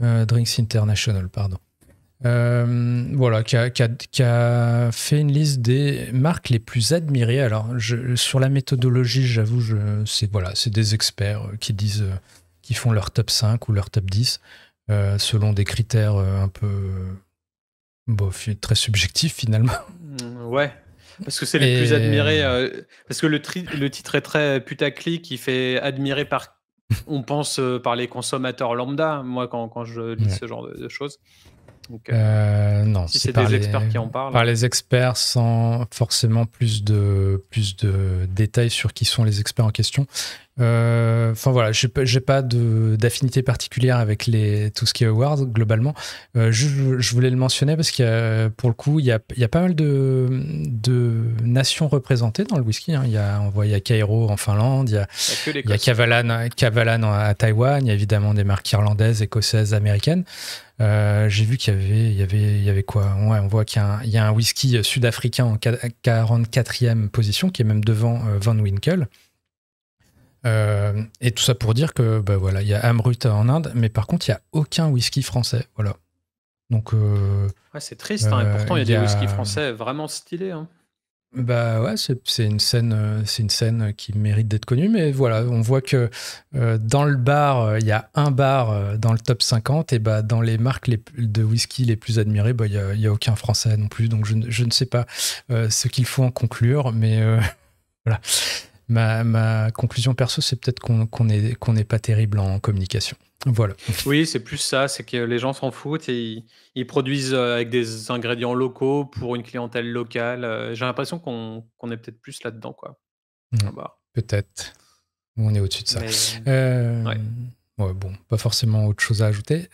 Drinks International, pardon. voilà, qui a, fait une liste des marques les plus admirées. Alors, je, sur la méthodologie, j'avoue, c'est voilà, des experts qui disent qui font leur top 5 ou leur top 10 euh, selon des critères euh, un peu très subjectifs finalement. Mmh, ouais, parce que c'est les plus admirés. Euh, parce que le, titre est très putaclic, il fait admirer par, on pense, par les consommateurs lambda, moi, quand, quand je lis ce genre de, choses. Donc, non, c'est des les, experts qui en parlent. Par les experts sans forcément plus de, plus de détails sur qui sont les experts en question. Euh, enfin voilà, j'ai pas, d'affinité particulière avec les, tout ce qui est awards globalement. Euh, je, voulais le mentionner parce que pour le coup, il y a, pas mal de, nations représentées dans le whisky. Hein. Il y a, on voit il y a Cairo en Finlande, il y a, il à Taïwan, il y a évidemment des marques irlandaises, écossaises, américaines. Euh, j'ai vu qu'il y avait, il y avait, il y avait quoi On voit qu'il y, a un, whisky sud-africain en 44e position, qui est même devant Van Winkle. Euh, et tout ça pour dire que bah voilà, il y a Amrut en Inde, mais par contre, il n'y a aucun whisky français. Voilà. Donc. Euh, ouais, c'est triste, hein, et pourtant, il y, a euh, des whiskies français vraiment stylés. Hein. Bah ouais, c'est une scène, c'est une scène qui mérite d'être connue, mais voilà, on voit que dans le bar, il y a un bar dans le top 50, et bah dans les marques de whisky les plus admirées, bah il y, a, aucun français non plus, donc je, je ne sais pas ce qu'il faut en conclure, mais voilà ma, conclusion perso, c'est peut-être qu'on n'est pas terrible en communication. Voilà. Oui, c'est plus ça, c'est que les gens s'en foutent et ils, produisent euh, avec des ingrédients locaux pour une clientèle locale. Euh, j'ai l'impression qu'on est peut-être plus là-dedans, quoi. Mm. Ah bah. Peut-être. On est au-dessus de ça. Euh, bon, pas forcément autre chose à ajouter.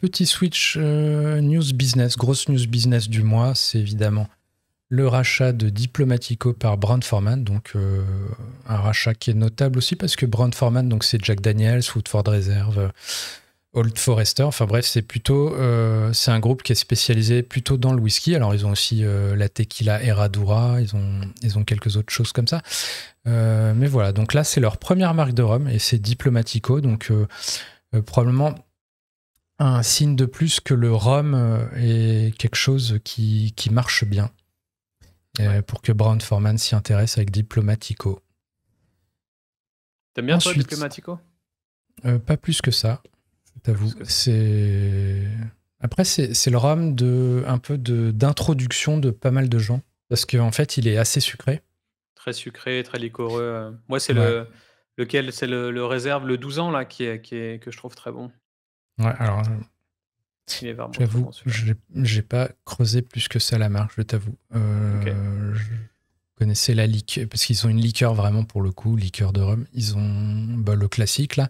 petit switch news business, grosse news business du mois, c'est évidemment le rachat de Diplomatico par Brand Forman, donc euh, un rachat qui est notable aussi parce que Brand Forman, donc c'est Jack Daniels, Woodford Reserve, euh, Old Forester, enfin bref, c'est plutôt euh, c'est un groupe qui est spécialisé plutôt dans le whisky. Alors ils ont aussi la tequila Herradura, ils ont ils ont quelques autres choses comme ça. mais voilà, donc là c'est leur première marque de rhum et c'est Diplomatico, donc probablement un signe de plus que le rhum est quelque chose qui, qui marche bien. Euh, pour que Brown Forman s'y intéresse avec Diplomatico. T'aimes bien Ensuite, toi, Diplomatico euh, Pas plus que ça, t'avoue. C'est. Après, c'est le rhum de un peu d'introduction de, pas mal de gens. Parce qu'en en fait, il est assez sucré. Très sucré, très liquoreux. Euh. Moi, c'est le lequel c'est le, réserve, le 12 ans, là, qui est, que je trouve très bon. Ouais, alors, J'avoue, j'ai pas creusé plus que ça la marque, je t'avoue. Euh, Je connaissais la liqueur, parce qu'ils ont une liqueur vraiment pour le coup, liqueur de rhum. Ils ont bah, le classique là.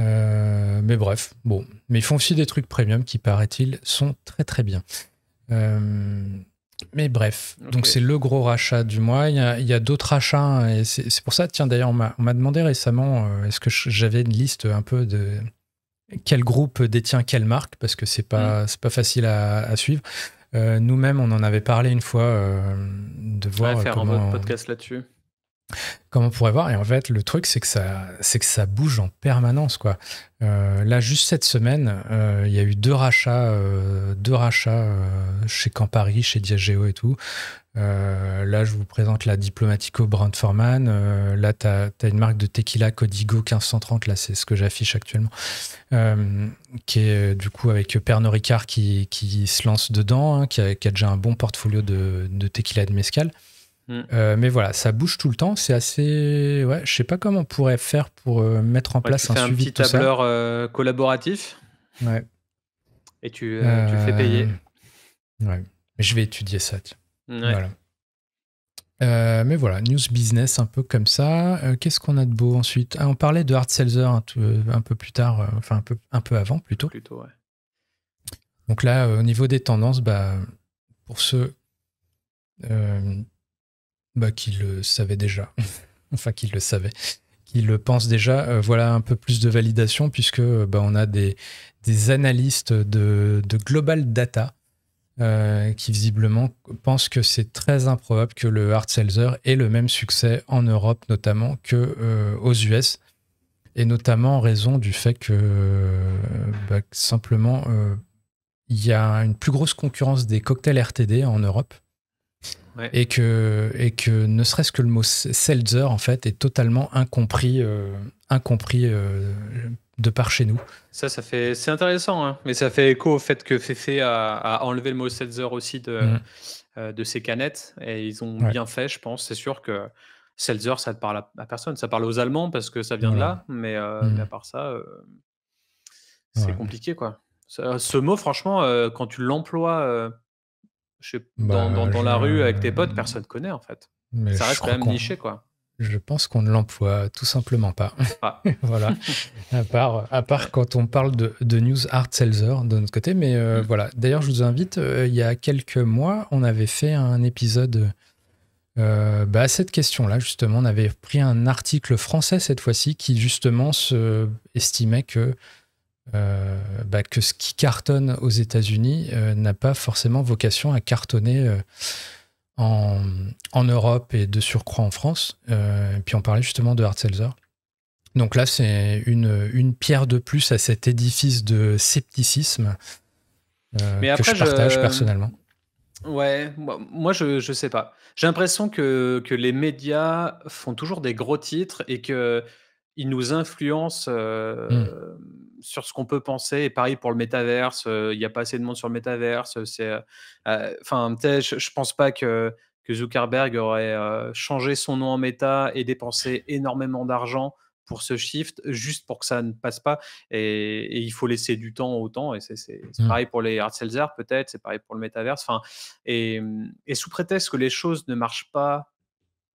Euh, mais bref, bon. Mais ils font aussi des trucs premium qui, paraît-il, sont très très bien. Euh, mais bref, donc c'est le gros rachat du mois. Il y a, d'autres achats hein, et c'est pour ça, tiens, d'ailleurs, on m'a demandé récemment, euh, est-ce que j'avais une liste un peu de, quel groupe détient quelle marque, parce que c'est pas, mm. pas facile à, suivre. Euh, nous-mêmes, on en avait parlé une fois euh, de voir. faire un podcast là-dessus comme on pourrait voir. Et en fait, le truc, c'est que ça, c'est que ça bouge en permanence, quoi. Euh, là, juste cette semaine, euh, il y a eu deux rachats, euh, deux rachats chez Campari, chez Diageo et tout. là, je vous présente la Diplomatico Brand Forman. là, tu as, une marque de tequila Codigo 1530. Là, c'est ce que j'affiche actuellement, qui est du coup avec Pernod Ricard qui, se lance dedans, hein, qui, a, déjà un bon portfolio de, de tequila de mezcal. Mm. Euh, mais voilà, ça bouge tout le temps. C'est assez. Ouais, je sais pas comment on pourrait faire pour euh, mettre en ouais, place tu fais un, petit tableur euh, collaboratif. Ouais. Et tu, tu le fais payer. Ouais. Je vais étudier ça. Ouais. Voilà. mais voilà, news business un peu comme ça. Qu'est-ce qu'on a de beau ensuite ah, On parlait de Hard seller hein, un, peu plus tard, enfin un peu, un peu avant plutôt. Plutôt, Donc là, au niveau des tendances, bah, pour ceux bah, qu'il le savait déjà. enfin, qu'il le savait. Qu'il le pense déjà. Euh, voilà un peu plus de validation, puisque euh, bah, on a des, analystes de, global data euh, qui visiblement pensent que c'est très improbable que le hard seltzer ait le même succès en Europe notamment que US et notamment en raison du fait que bah, simplement il y a une plus grosse concurrence des cocktails RTD en Europe et, que, et que ne serait-ce que le mot seltzer, en fait, est totalement incompris, euh, incompris euh, de par chez nous. Ça, ça fait, c'est intéressant, hein. mais ça fait écho au fait que Fefe a, enlevé le mot seltzer aussi de, mm. euh, de ses canettes, et ils ont bien fait, je pense. C'est sûr que seltzer, ça ne parle à, personne, ça parle aux Allemands parce que ça vient de là, mm. mais, à part ça, c'est compliqué, quoi. ce mot, franchement, quand tu l'emploies bah, dans, la rue avec tes potes, personne connaît en fait. ça reste quand même niché quoi. Je pense qu'on ne l'emploie tout simplement pas. voilà. à, part, à part quand on parle de, de news art seller de notre côté. Mais euh, mm. voilà. D'ailleurs, je vous invite, euh, il y a quelques mois, on avait fait un épisode euh, bah, à cette question-là, justement. On avait pris un article français cette fois-ci qui, justement, se estimait que euh, bah, que ce qui cartonne aux États-Unis euh, n'a pas forcément vocation à cartonner euh, en, Europe et de surcroît en France. et puis on parlait justement de Hard Donc là, c'est une, une, pierre de plus à cet édifice de scepticisme Mais que je partage personnellement. Ouais, moi je, sais pas. J'ai l'impression que, les médias font toujours des gros titres et que ils nous influencent. Hmm sur ce qu'on peut penser. Et pareil pour le métaverse, euh, il y n'y a pas assez de monde sur le métaverse. Euh, euh, enfin, je, je pense pas que, Zuckerberg aurait changé son nom en méta et dépensé énormément d'argent pour ce shift, juste pour que ça ne passe pas. Et, il faut laisser du temps au temps. Et c'est, mmh. pareil pour les hard sellers, peut-être, c'est pareil pour le métaverse. et sous prétexte que les choses ne marchent pas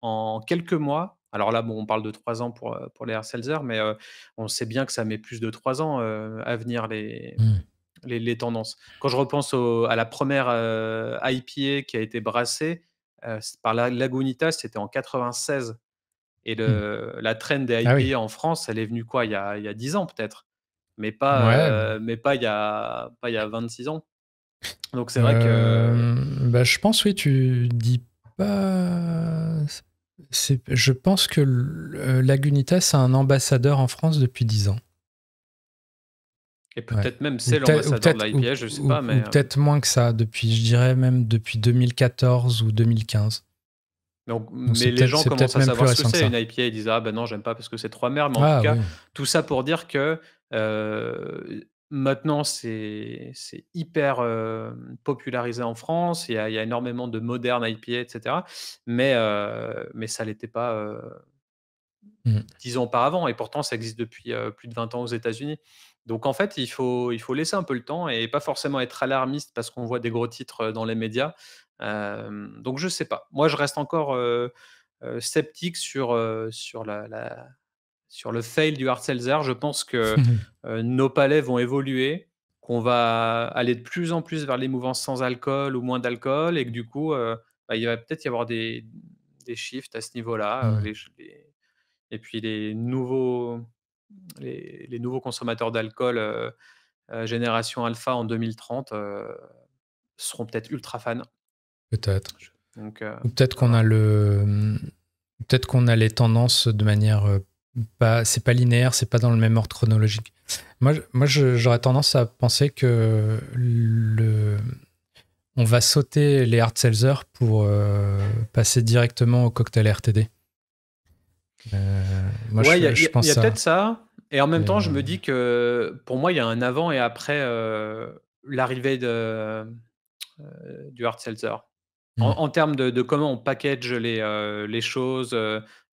en quelques mois, alors là, bon, on parle de trois ans pour, euh, pour les heures, mais euh, on sait bien que ça met plus de trois ans euh, à venir mmh. les, les, tendances. Quand je repense à la première IPA qui a été brassée par la c'était en 96. Et mmh. la traîne des ah IPA en France, elle est venue quoi, il y a, dix ans peut-être, mais pas, mais pas, il y a, pas il y a 26 ans. Donc c'est vrai que. bah, je pense, oui, tu dis pas. Je pense que euh, Lagunitas a un ambassadeur en France depuis 10 ans. Et peut-être même c'est l'ambassadeur de l'IPA, je ne sais pas. Euh, peut-être moins que ça, depuis, je dirais même depuis 2014 ou 2015. mais les gens commencent à savoir ce que c'est une IPA, ils disent Ah ben non, j'aime pas parce que c'est trois mères, mais en ah tout cas, tout ça pour dire que euh, Maintenant, c'est hyper euh, popularisé en France. Il y, a, il énormément de modernes IPA, etc. Mais, euh, mais ça ne l'était pas euh, mmh. disons, auparavant. Et pourtant, ça existe depuis plus de 20 ans aux États-Unis. Donc, en fait, il faut, il faut laisser un peu le temps et pas forcément être alarmiste parce qu'on voit des gros titres dans les médias. donc, je ne sais pas. Moi, je reste encore sceptique sur, sur la sur le fail du hard seltzer, je pense que mhm. euh, nos palais vont évoluer, qu'on va aller de plus en plus vers les mouvances sans alcool ou moins d'alcool, et que du coup, euh, bah, il va peut-être y avoir des, des, shifts à ce niveau-là. Euh, et puis les nouveaux, les, nouveaux consommateurs d'alcool génération alpha en 2030 seront peut-être ultra fans. Peut-être. peut-être qu'on a le, peut-être qu'on a les tendances de manière bah, c'est pas linéaire, c'est pas dans le même ordre chronologique. Moi, moi j'aurais tendance à penser que le, on va sauter les hard sellers pour euh, passer directement au cocktail RTD. Euh, je, pense Il y a, peut-être ça. Et en même temps, je euh, me dis que pour moi, il y a un avant et après l'arrivée de, du hard seltzer. En, mm. termes de, comment on package les, les choses,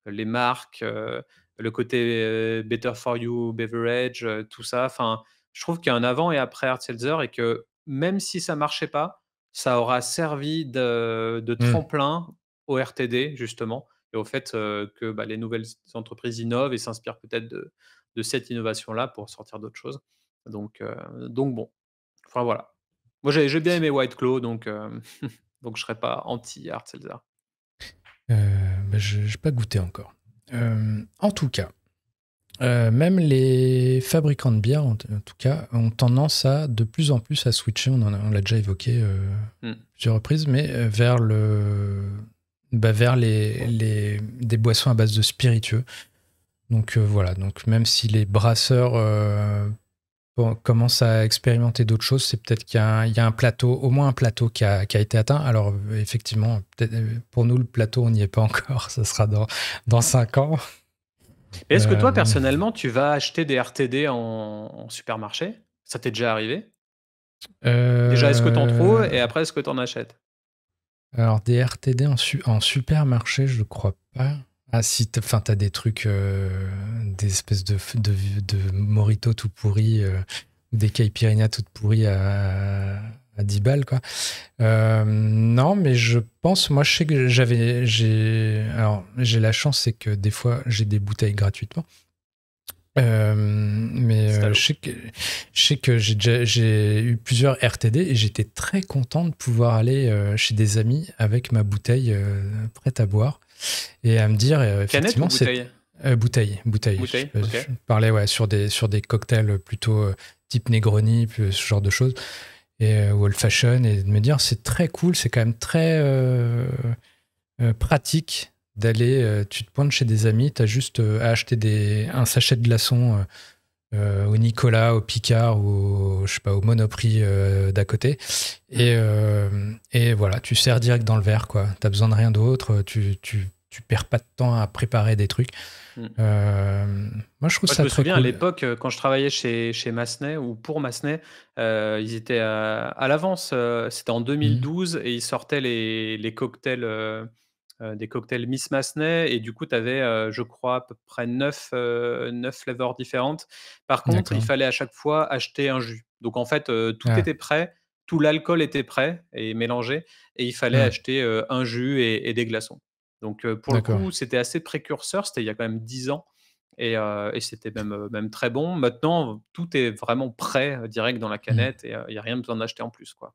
les marques, le côté Better for You beverage, tout ça. Enfin, je trouve qu'il y a un avant et après Seltzer et que même si ça marchait pas, ça aura servi de, mmh. tremplin au RTD justement et au fait que bah, les nouvelles entreprises innovent et s'inspirent peut-être de, cette innovation là pour sortir d'autres choses. Donc, donc bon, enfin voilà. Moi j'ai bien aimé White Claw donc je donc je serais pas anti art euh, bah, je n'ai pas goûté encore. Euh, en tout cas, euh, même les fabricants de bière, en, tout cas, ont tendance à de plus en plus à switcher, on l'a déjà évoqué euh, hmm. plusieurs reprises, mais euh, vers, le, bah, vers les, les, des boissons à base de spiritueux. Donc voilà, donc même si les brasseurs commence à expérimenter d'autres choses, c'est peut-être qu'il y, a un plateau, au moins un plateau qui a, été atteint. Alors effectivement, euh, pour nous, le plateau, on n'y est pas encore, ça sera dans, dans 5 ans. Est-ce que toi, euh, personnellement, tu vas acheter des RTD en, supermarché Ça t'est déjà arrivé Déjà, est-ce que tu en euh, trouves et après, est-ce que tu en achètes Alors, des RTD en, en supermarché, je crois pas. Ah, si t'as, enfin, t'as des trucs, euh, des espèces de, de, morito tout pourri, euh, des caipirinha toutes pourries à, à 10 balles, quoi. Euh, non, mais je pense, moi, je sais que j'avais, j'ai, alors, j'ai la chance, c'est que des fois, j'ai des bouteilles gratuitement. mais je sais que, j'ai, j'ai eu plusieurs RTD et j'étais très content de pouvoir aller chez des amis avec ma bouteille prête à boire et à me dire euh, effectivement c'est bouteille, euh, bouteille. bouteille je, parlais ouais, sur, des, sur des cocktails plutôt euh, type Negroni, ce genre de choses, et, old fashion, et de me dire c'est très cool, c'est quand même très pratique d'aller, tu te pointes chez des amis, tu as juste à acheter des, un sachet de glaçons euh, au Nicolas, au Picard ou au, je sais pas, au Monoprix euh, d'à côté. Euh, et, voilà, tu sers direct dans le verre, quoi. T'as besoin de rien d'autre, tu, perds pas de temps à préparer des trucs. Mm. moi, je trouve ça me très souviens, à l'époque, quand je travaillais chez, chez Massenet ou pour Massenet, ils étaient à, l'avance. C'était en 2012 mm. et ils sortaient les cocktails euh, des cocktails Miss Massenet, Et du coup, tu avais, euh, je crois, à peu près 9, 9 euh, flavors différentes. Par contre, il fallait à chaque fois acheter un jus. Donc en fait, tout ah. était prêt tout l'alcool était prêt et mélangé, et il fallait acheter un jus et, des glaçons. Donc pour le coup, c'était assez précurseur, c'était il y a quand même dix ans, et, c'était même, très bon. Maintenant, tout est vraiment prêt, direct dans la mmh. canette, et il n'y a rien besoin d'acheter en plus. quoi.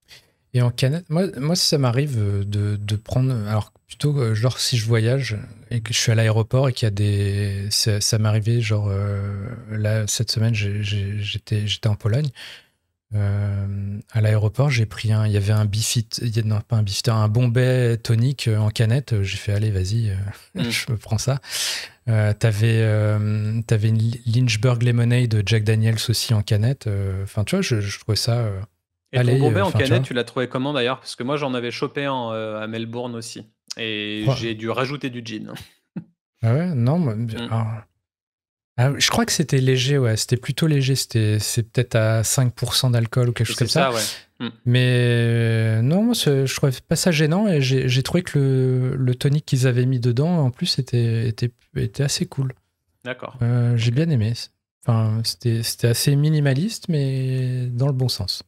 Et en canette, moi, moi si ça m'arrive euh, de, de, prendre. Alors, plutôt, euh, genre, si je voyage et que je suis à l'aéroport et qu'il y a des. Ça, m'arrivait m'est arrivé, genre, euh, là, cette semaine, j'étais en Pologne. à l'aéroport, j'ai pris un. Il y avait un bifit. Non, pas un bifit, un bombay tonique en canette. J'ai fait, allez, vas-y, mm. je me prends ça. T'avais avais une Lynchburg Lemonade de Jack Daniels aussi en canette. Enfin, tu vois, je, je trouvais ça et Allez, euh, en canette, tu l'as trouvé comment d'ailleurs Parce que moi, j'en avais chopé en, euh, à Melbourne aussi. Et j'ai dû rajouter du gin. ah ouais Non, mm. ah. Ah, je crois que c'était léger, ouais. C'était plutôt léger. C'était, c'est peut-être à 5% d'alcool ou quelque chose comme ça. ça ouais. Mm. Mais euh, non, je trouvais pas ça gênant et j'ai, trouvé que le, le tonic qu'ils avaient mis dedans, en plus, était, était, assez cool. D'accord. j'ai bien aimé. Enfin, c'était, c'était assez minimaliste, mais dans le bon sens.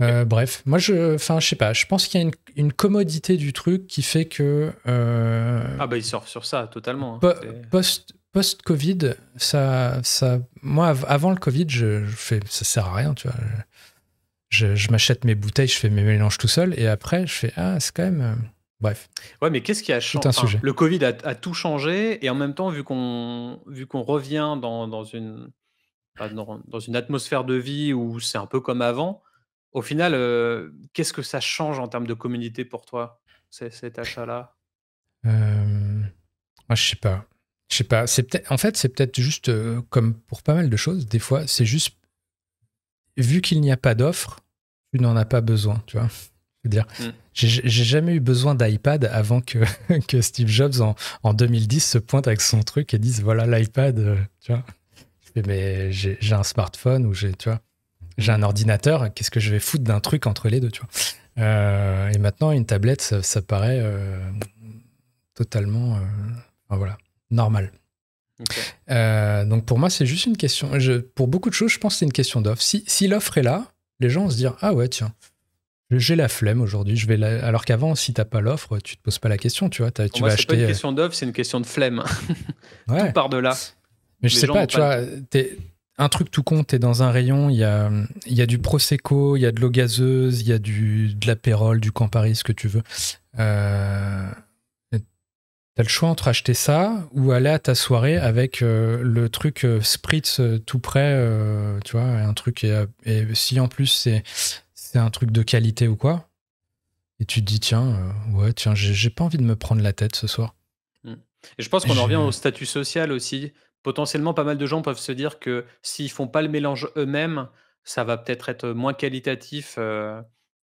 Euh, bref, moi je, enfin je sais pas, je pense qu'il y a une, commodité du truc qui fait que euh, ah bah il sort sur ça totalement. Hein. post post Covid, ça ça moi avant le Covid je, fais ça sert à rien tu vois, je, je m'achète mes bouteilles, je fais mes mélanges tout seul et après je fais ah c'est quand même euh, Bref. Ouais, mais qu'est-ce qui a changé Le Covid a, a, tout changé et en même temps, vu qu'on vu qu'on revient dans, dans une dans, une atmosphère de vie où c'est un peu comme avant, au final, euh, qu'est-ce que ça change en termes de communauté pour toi, cet achat-là Moi, je sais pas. Je sais pas. C'est en fait, c'est peut-être juste euh, comme pour pas mal de choses. Des fois, c'est juste vu qu'il n'y a pas d'offre, tu n'en as pas besoin. Tu vois je veux dire, mmh. j'ai jamais eu besoin d'iPad avant que, que Steve Jobs en, en 2010 se pointe avec son truc et dise voilà l'iPad. Euh, tu vois, mais j'ai un smartphone ou j'ai tu vois j'ai un ordinateur, qu'est-ce que je vais foutre d'un truc entre les deux, tu vois. Euh, et maintenant, une tablette, ça, paraît euh, totalement, euh, voilà, normal. donc pour moi, c'est juste une question. Je, pour beaucoup de choses, je pense que c'est une question d'offre. Si, si l'offre est là, les gens vont se dire ah ouais tiens, j'ai la flemme aujourd'hui. Je vais Alors qu'avant, si t'as pas l'offre, tu te poses pas la question, tu vois. tu moi, pas une question d'offre, c'est une question de flemme. ouais. Tout part de là. Mais je sais pas, tu vois, un truc tout compte, t'es dans un rayon, il y a, y a du Prosecco, il y a de l'eau gazeuse, il y a du, de l'apérole, du Campari, ce que tu veux. Euh, T'as le choix entre acheter ça ou aller à ta soirée avec euh, le truc euh, Spritz euh, tout près, tu vois, un truc. Et, si en plus c'est, c'est un truc de qualité ou quoi, et tu te dis, tiens, ouais, tiens, j'ai, pas envie de me prendre la tête ce soir. Mm. Et je pense qu'on en revient au statut social aussi, potentiellement pas mal de gens peuvent se dire que s'ils font pas le mélange eux-mêmes, ça va peut-être être moins qualitatif. Euh,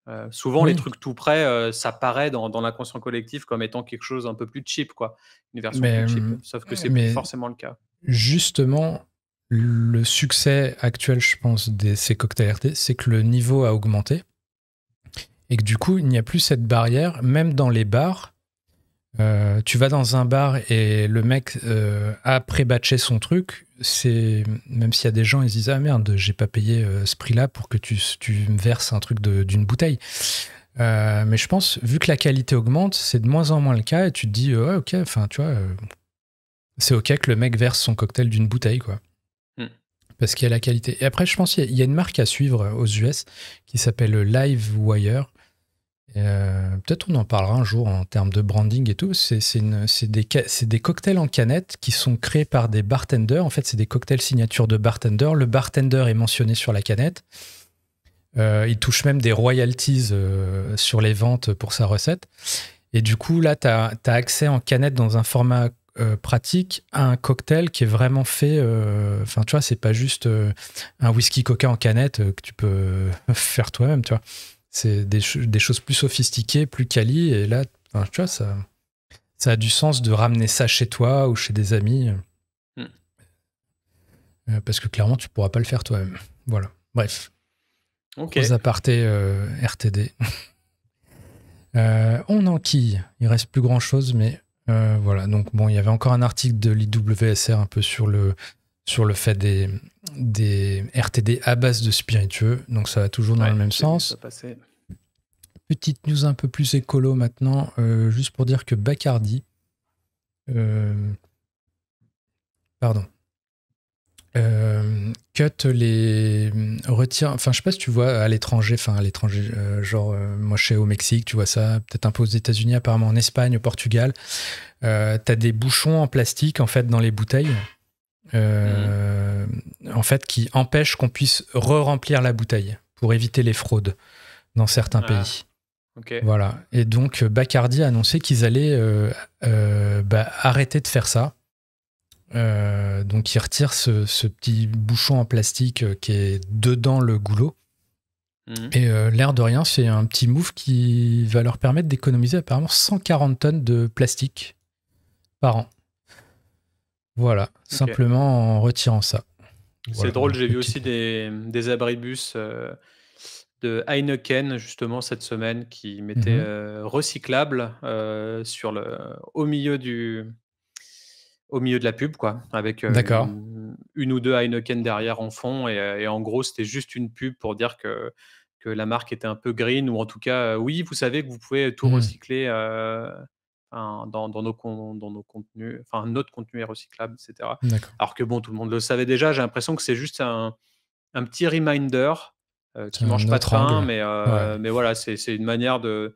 euh, souvent, les trucs tout prêts, euh, ça paraît dans, l'inconscient collectif comme étant quelque chose un peu plus cheap, quoi. Une version plus cheap. Sauf que c'est pas forcément le cas. Justement, le succès actuel, je pense, de ces cocktails RT, c'est que le niveau a augmenté et que du coup, il n'y a plus cette barrière, même dans les bars euh, tu vas dans un bar et le mec euh, a a batché son truc. C'est même s'il y a des gens, ils disent ah merde, j'ai pas payé euh, ce prix-là pour que tu, tu, me verses un truc d'une bouteille. mais je pense, vu que la qualité augmente, c'est de moins en moins le cas. Et tu te dis ok, enfin tu vois, c'est ok que le mec verse son cocktail d'une bouteille quoi, hmm. parce qu'il y a la qualité. Et après, je pense qu'il y, y, a une marque à suivre aux US qui s'appelle Live Wire euh, peut-être on en parlera un jour en termes de branding et tout. C'est des, cocktails en canette qui sont créés par des bartenders. En fait, c'est des cocktails signature de bartenders, Le bartender est mentionné sur la canette. Euh, il touche même des royalties euh, sur les ventes pour sa recette. Et du coup, là, tu as, as, accès en canette dans un format pratique à un cocktail qui est vraiment fait. Enfin, tu vois, c'est pas juste un whisky coca en canette que tu peux faire toi-même, tu vois c'est des, choses plus sophistiquées, plus quali. Et là, tu vois, ça, ça a du sens de ramener ça chez toi ou chez des amis. Hmm. Euh, parce que clairement, tu pourras pas le faire toi-même. Voilà. Bref. Ok. Gros aparté euh, RTD. Euh, on enquille. Il reste plus grand chose, mais voilà. Donc, bon, il y avait encore un article de l'IWSR un peu sur le sur le fait des, RTD à base de spiritueux. Donc ça va toujours dans le même sens. Petite news un peu plus écolo maintenant, euh, juste pour dire que Bacardi, euh, pardon, euh, cut les retiens... Enfin, je sais pas si tu vois à l'étranger, enfin à l'étranger, genre moi je suis au Mexique, tu vois ça, peut-être un peu aux États-Unis, apparemment en Espagne, au Portugal, t'as des bouchons en plastique en fait dans les bouteilles. Euh, en fait, qui empêche qu'on puisse re-remplir la bouteille pour éviter les fraudes dans certains ah, pays. Voilà. Et donc, euh, Bacardi a annoncé qu'ils allaient euh, bah, arrêter de faire ça. donc, ils retirent ce, petit bouchon en plastique qui est dedans le goulot. Mhm. Et l'air de rien, c'est un petit move qui va leur permettre d'économiser apparemment 140 tonnes de plastique par an. Voilà, simplement en retirant ça. C'est drôle, j'ai vu aussi des, abribus euh, de Heineken justement cette semaine qui mettaient mhm. euh, recyclable euh, sur le, au, milieu du, au milieu de la pub, quoi, avec une, ou deux Heineken derrière en fond. Et, en gros, c'était juste une pub pour dire que, que la marque était un peu green ou en tout cas, oui, vous savez que vous pouvez tout mhm. recycler dans, nos, dans nos contenus, enfin notre contenu est recyclable, etc. Alors que bon, tout le monde le savait déjà. J'ai l'impression que c'est juste un, petit reminder euh, qui mange pas de mais, euh, mais voilà, c'est une manière de,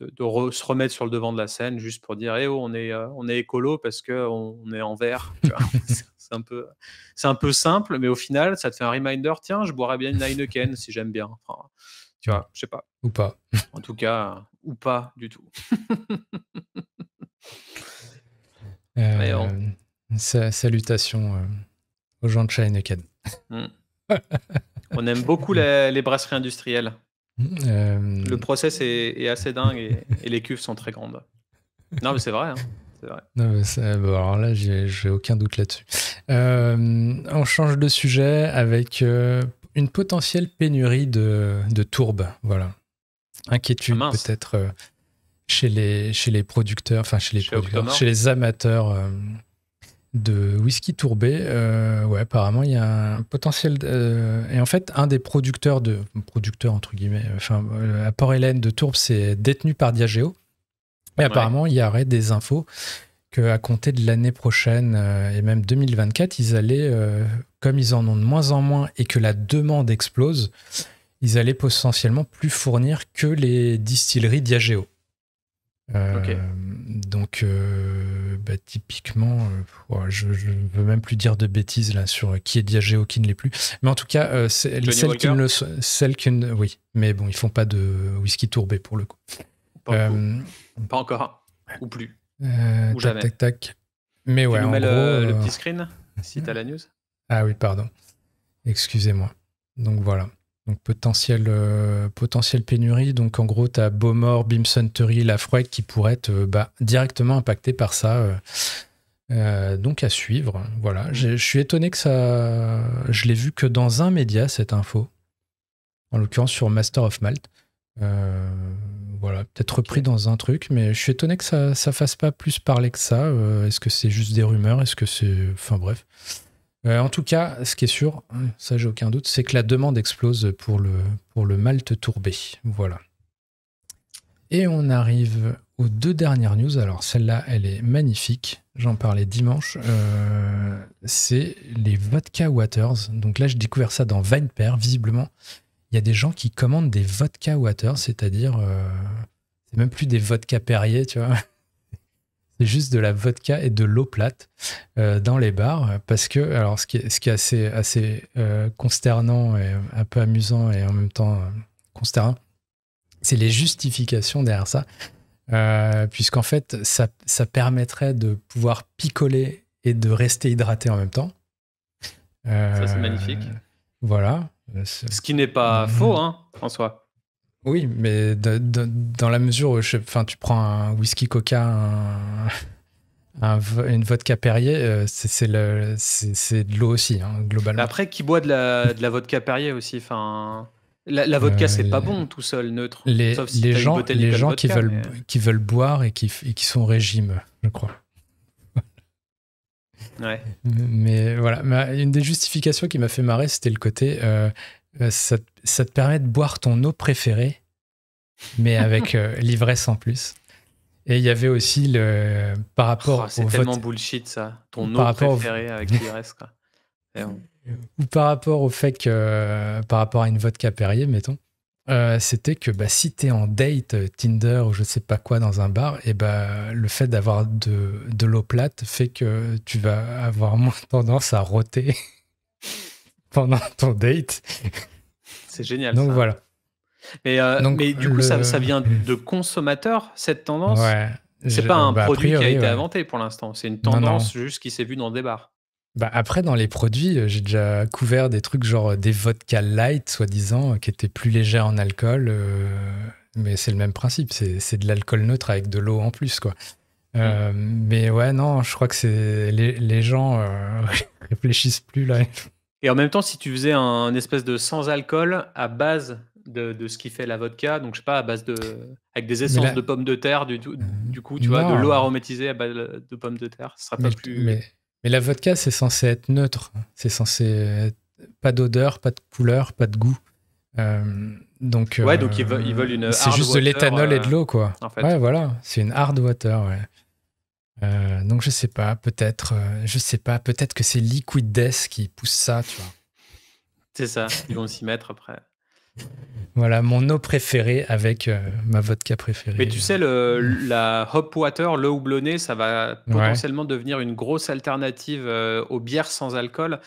de, se remettre sur le devant de la scène juste pour dire eh oh, on est euh, on est écolo parce que on, est en verre c'est un peu c'est un peu simple, mais au final, ça te fait un reminder. Tiens, je boirais bien une Heineken si j'aime bien. Enfin, tu vois, je sais pas. Ou pas. En tout cas, ou pas du tout. Euh, salutations euh, aux gens de et hmm. On aime beaucoup les brasseries industrielles. Hmm, euh, Le process est, assez dingue et, les cuves sont très grandes. Non, mais c'est vrai. Hein, vrai. alors là, j'ai aucun doute là-dessus. on change de sujet avec une potentielle pénurie de, de tourbe. Voilà. Inquiétude ah, peut-être chez les, chez les producteurs, enfin chez les chez les amateurs euh, de whisky tourbé. Euh, ouais, apparemment, il y a un potentiel. Euh, et en fait, un des producteurs de producteurs entre guillemets, enfin à Port-Hélène de Tourbe, c'est détenu par Diageo. mais apparemment, il y aurait des infos que à compter de l'année prochaine et même 2024, ils allaient, comme ils en ont de moins en moins et que la demande explose, ils allaient potentiellement plus fournir que les distilleries Diageo. Euh, donc, euh, bah, typiquement, euh, je, ne veux même plus dire de bêtises là sur qui est Diageo, qui ne l'est plus. Mais en tout cas, celles qui ne le sont, oui, mais bon, ils font pas de whisky tourbé pour le coup. Pas, encore, ou plus. ou tac, jamais. tac, Mais tu ouais, nous le, petit screen si tu as la news. Ah oui, pardon. Excusez-moi. Donc voilà. Donc potentielle euh, potentiel pénurie. Donc en gros, tu as Beaumort, Bimsuntery, Lafroy qui pourraient être euh, bah, directement impactés par ça. Euh, donc à suivre. Voilà. Je suis étonné que ça. Je l'ai vu que dans un média, cette info. En l'occurrence sur Master of Malt, voilà, peut-être repris dans un truc, mais je suis étonné que ça ne fasse pas plus parler que ça. Est-ce que c'est juste des rumeurs Est-ce que c'est. Enfin bref. Euh, en tout cas, ce qui est sûr, ça j'ai aucun doute, c'est que la demande explose pour le, pour le Malte tourbé. Voilà. Et on arrive aux deux dernières news. Alors celle-là, elle est magnifique. J'en parlais dimanche. Euh, c'est les vodka waters. Donc là, j'ai découvert ça dans Vinepair. Visiblement, il y a des gens qui commandent des vodka waters, c'est-à-dire, euh, c'est même plus des vodka Perrier, tu vois c'est juste de la vodka et de l'eau plate euh, dans les bars. Parce que, alors, ce qui est, assez, assez euh, consternant et un peu amusant et en même temps euh, consternant, c'est les justifications derrière ça. Puisqu'en fait, ça, ça, permettrait de pouvoir picoler et de rester hydraté en même temps. ça, c'est magnifique. Voilà. Ce qui n'est pas mm. faux, hein, François. Oui, mais dans la mesure où tu prends un whisky coca, une vodka Perrier, euh, c'est de l'eau aussi, hein, globalement. Après, qui boit de la, vodka Perrier aussi enfin, la, vodka, c'est pas euh, bon tout seul, neutre. Les, sauf si gens, les gens qui, veulent, euh. qui veulent boire et qui, sont au régime, je crois. Ouais. Mais voilà, une des justifications qui m'a fait marrer, c'était le côté euh, ça, te permet de boire ton eau préférée, mais avec euh, l'ivresse en plus. Et il y avait aussi le par rapport oh, c'est tellement bullshit ça, ton eau préférée avec l'ivresse eh, Ou par rapport au fait que euh, par rapport à une vodka Perrier mettons, c'était que bah, si t'es en date Tinder ou je sais pas quoi dans un bar, et ben le fait d'avoir de, de l'eau plate fait que tu vas avoir moins tendance à roter pendant ton date. C'est génial. Donc voilà. Euh, mais, du coup, ça, vient de consommateurs, cette tendance ouais, C'est pas un bah, produit qui a été inventé pour l'instant. C'est une tendance juste qui s'est vue dans le bars. Bah, après, dans les produits, euh, j'ai déjà couvert des trucs genre euh, des vodka light, soi-disant, qui étaient plus légers en alcool. mais c'est le même principe. C'est de l'alcool neutre avec de l'eau en plus, quoi. Mm. mais ouais, non, je crois que c'est les, gens réfléchissent plus là. Et en même temps, si tu faisais un, espèce de sans alcool à base de, ce qui fait la vodka, donc je sais pas, à base de. avec des essences de pommes de terre, du, du coup, tu vois, de l'eau aromatisée à base de pommes de terre, ce sera pas plus. Mais, mais la vodka, c'est censé être neutre. Hein. C'est censé être pas d'odeur, pas de couleur, pas de goût. Euh, donc, ouais, donc euh, ils veulent, une. C'est juste de l'éthanol et de euh, l'eau, quoi. Ouais, voilà, c'est une hard water. Ouais. Euh, donc je sais pas, peut-être, euh, je sais pas, peut-être que c'est Liquid Death qui pousse ça, tu vois. C'est ça, ils vont s'y mettre après. Voilà, mon eau préférée avec euh, ma vodka préférée. Mais tu sais, la hop water, l'eau houblonnée, ça va potentiellement devenir une grosse alternative aux bières sans alcool.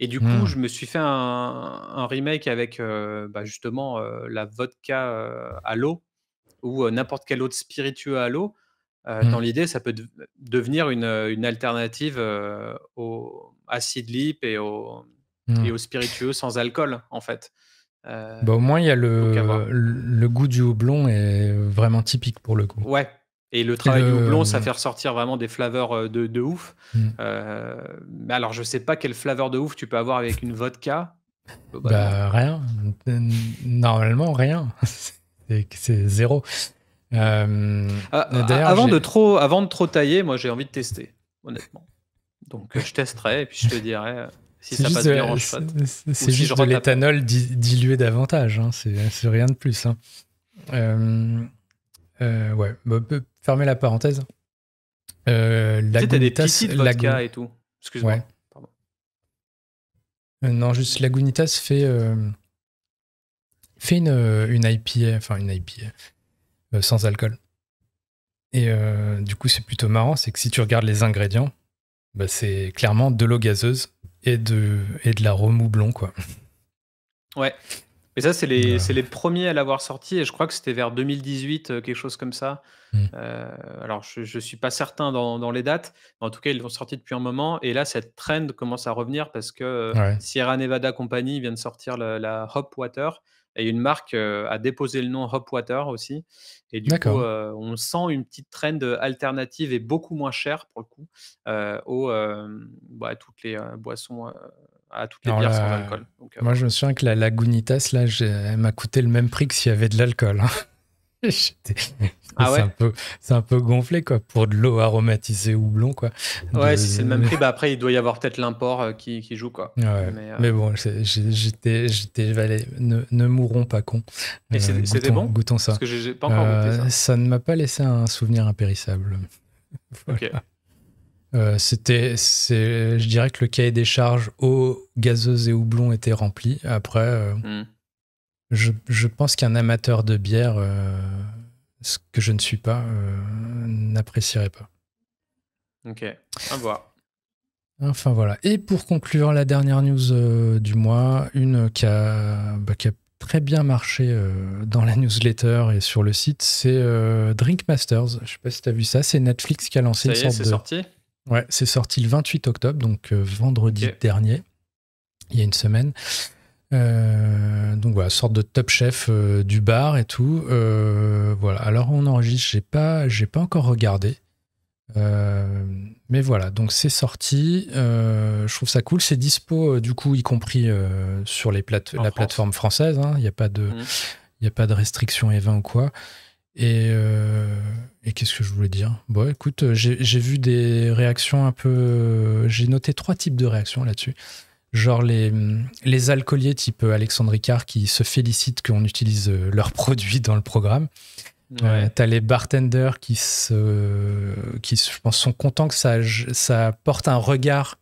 Et du coup, hmm. je me suis fait un, remake avec bah, justement la vodka à l'eau ou n'importe quel autre spiritueux à l'eau. Euh, mmh. Dans l'idée, ça peut devenir une, euh, une alternative aux euh, au lip et au, et mmh. au spiritueux sans alcool, en fait. bah, au moins, il y a le, le goût du houblon est vraiment typique pour le coup. Ouais. Et le travail du houblon, ça mmh. fait ressortir vraiment des flaveurs de, de ouf. mais alors, je sais pas quelle flaveur de ouf tu peux avoir avec une vodka. Bah, bah rien. Normalement, rien. C'est zéro. Euh, ah, avant, de trop, avant de trop tailler, moi j'ai envie de tester, honnêtement. Donc euh, je testerai et puis je te dirai euh, si ça passe de, bien en C'est si juste de l'éthanol dilué davantage, hein, c'est rien de plus. Hein. Euh, euh, ouais, bah, bah fermez la parenthèse. Euh, la et tout. Excuse-moi. Euh, non, juste Lagunitas fait, fait une, une IPA, enfin une IPA, euh, sans alcool. Et euh, du coup, c'est plutôt marrant, c'est que si tu regardes les ingrédients, bah, c'est clairement de l'eau gazeuse et de, et de la remoublon quoi. Ouais. Mais ça, c'est les, c'est les, premiers à l'avoir sorti, et je crois que c'était vers 2018, euh, quelque chose comme ça. Hmm. alors, je ne suis pas certain dans, les dates, en tout cas, ils l'ont sorti depuis un moment. Et là, cette trend commence à revenir parce que Sierra Nevada Company vient de sortir la, la Hop Water, et une marque a déposé le nom Hopwater aussi. Et du coup, on sent une petite trend alternative et beaucoup moins chère pour le coup aux, bah, toutes les boissons à toutes les bières sans alcool. moi, je me souviens que la Lagunitas, là, elle m'a coûté le même prix que s'il y avait de l'alcool. Hein. Ah c'est, un peu, gonflé quoi pour de l'eau aromatisée houblon quoi. Ouais, si c'est le même prix, bah après il doit y avoir peut-être l'import euh, qui, joue quoi. Euh, Mais, bon, j'étais, j'étais ne, ne, mourons pas con. Mais euh, c'était bon. Goûtons ça. Parce que j'ai pas encore goûté ça. ça ne m'a pas laissé un souvenir impérissable. Ok. c'était, je dirais que le cahier des charges eau gazeuse et houblon était rempli. Après, hmm je, pense qu'un amateur de bière, euh, ce que je ne suis pas, euh, n'apprécierait pas. Ok, à voir. Enfin voilà. Et pour conclure, la dernière news euh, du mois, une qui a, bah, très bien marché dans la newsletter et sur le site, c'est Drinkmasters. Drink Masters. Je sais pas si tu as vu ça, c'est Netflix qui a lancé ça y est, sorti Ouais, c'est sorti le 28 octobre, donc vendredi dernier, il y a une semaine. Euh, donc voilà, sorte de top chef euh, du bar et tout. Euh, voilà, alors on enregistre, j'ai pas, j'ai pas encore regardé. mais voilà, donc c'est sorti. je trouve ça cool. C'est dispo, du coup, y compris sur les plate la plateforme française. Il hein. n'y a, pas de, il mhm. y a pas de restriction E20 ou quoi. Et, et qu'est-ce que je voulais dire Bon, écoute, j'ai vu des réactions un peu. J'ai noté trois types de réactions là-dessus genre les, les alcooliers type Alexandre Ricard qui se félicitent qu'on utilise euh, leurs produits dans le programme. Euh, ouais. T'as les bartenders qui, se, qui je pense, sont contents que ça, ça porte un regard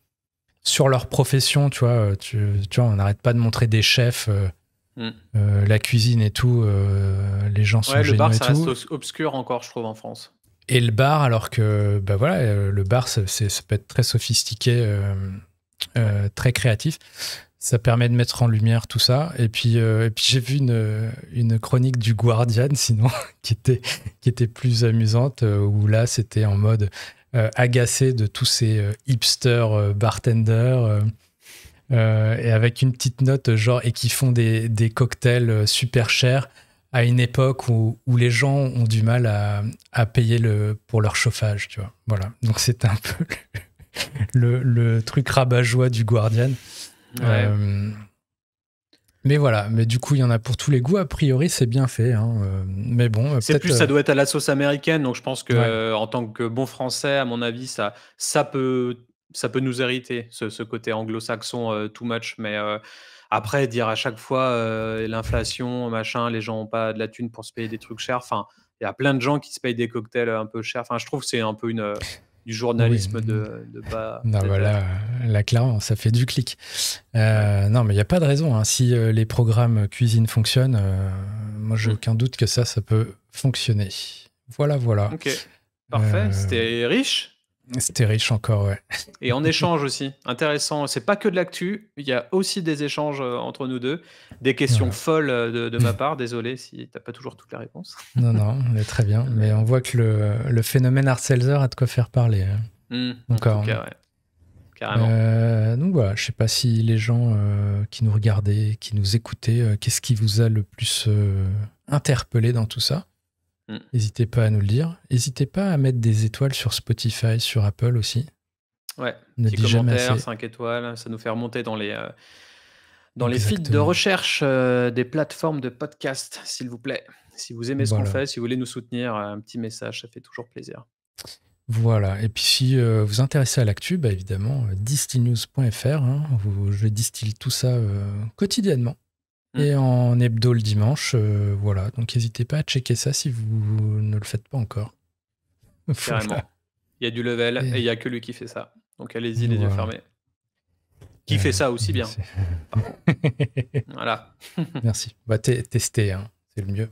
sur leur profession. Tu vois, euh, tu, tu vois on n'arrête pas de montrer des chefs, mm. la cuisine et tout. les gens sont ouais, le bar, ça reste obscur encore, je trouve, en France. Et le bar, alors que bah voilà, le bar, ça peut être très sophistiqué euh, très créatif. Ça permet de mettre en lumière tout ça. Et puis, euh, j'ai vu une, chronique du Guardian, sinon, qui était, plus amusante, euh, où là, c'était en mode agacé de tous ces hipsters bartenders. et avec une petite note genre et qui font des, cocktails super chers à une époque où, les gens ont du mal à, payer le, pour leur chauffage, tu vois. Voilà, donc c'est un peu le, truc rabat du Guardian. Euh, mais voilà, mais du coup, il y en a pour tous les goûts. A priori, c'est bien fait. Hein. Euh, mais bon, euh, c'est plus, ça doit être à la sauce américaine. Donc, je pense que en tant que bon français, à mon avis, ça, ça peut, ça peut nous hériter ce, côté anglo-saxon too much. Mais après, dire à chaque fois l'inflation, machin, les gens n'ont pas de la thune pour se payer des trucs chers. Enfin, il y a plein de gens qui se payent des cocktails un peu chers. Enfin, je trouve que c'est un peu une du journalisme de, de, Non, voilà, là, clairement, ça fait du clic. Euh, non, mais il n'y a pas de raison. Hein. Si euh, les programmes cuisine fonctionnent, euh, moi, j'ai mm. aucun doute que ça, ça peut fonctionner. Voilà, voilà. Ok, parfait. C'était riche. C'était riche encore, ouais. Et en échange aussi, intéressant. C'est pas que de l'actu, il y a aussi des échanges euh, entre nous deux, des questions folles euh, de, ma part. Désolé si t'as pas toujours toutes les réponses. Non, non, est très bien. Mais on voit que le, phénomène Arcelzer a de quoi faire parler. Hein. Mmh, encore. Euh, Carrément. donc voilà, je sais pas si les gens qui nous regardaient, qui nous écoutaient, qu'est-ce qui vous a le plus interpellé dans tout ça Mm. N'hésitez pas à nous le dire. N'hésitez pas à mettre des étoiles sur Spotify, sur Apple aussi. Ouais, ne petit commentaire, 5 étoiles, ça nous fait remonter dans les, euh, dans les feeds de recherche euh, des plateformes de podcast, s'il vous plaît. Si vous aimez ce qu'on fait, si vous voulez nous soutenir, euh, un petit message, ça fait toujours plaisir. Voilà, et puis si vous intéressez à l'actu, bah, évidemment, distillnews.fr, hein. je distille tout ça quotidiennement. Mm. et en hebdo le dimanche. Euh, voilà, donc n'hésitez pas à checker ça si vous ne le faites pas encore. Carrément. Il y a du level et il n'y a que lui qui fait ça. Donc allez-y les yeux fermés. Qui fait ça aussi bien. voilà. Merci. on va tester, c'est le mieux.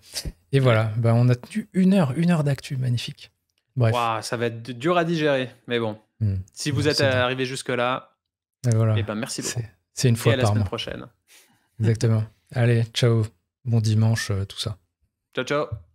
Et voilà, bah, on a tenu une heure, une heure d'actu, magnifique. Bref. ça va être dur à digérer, mais bon. Hmm. Si vous êtes arrivé jusque-là, voilà. Eh ben merci beaucoup. C'est une fois et à par la semaine prochaine. Exactement. Allez, ciao. Bon dimanche, euh, tout ça. Ciao, ciao.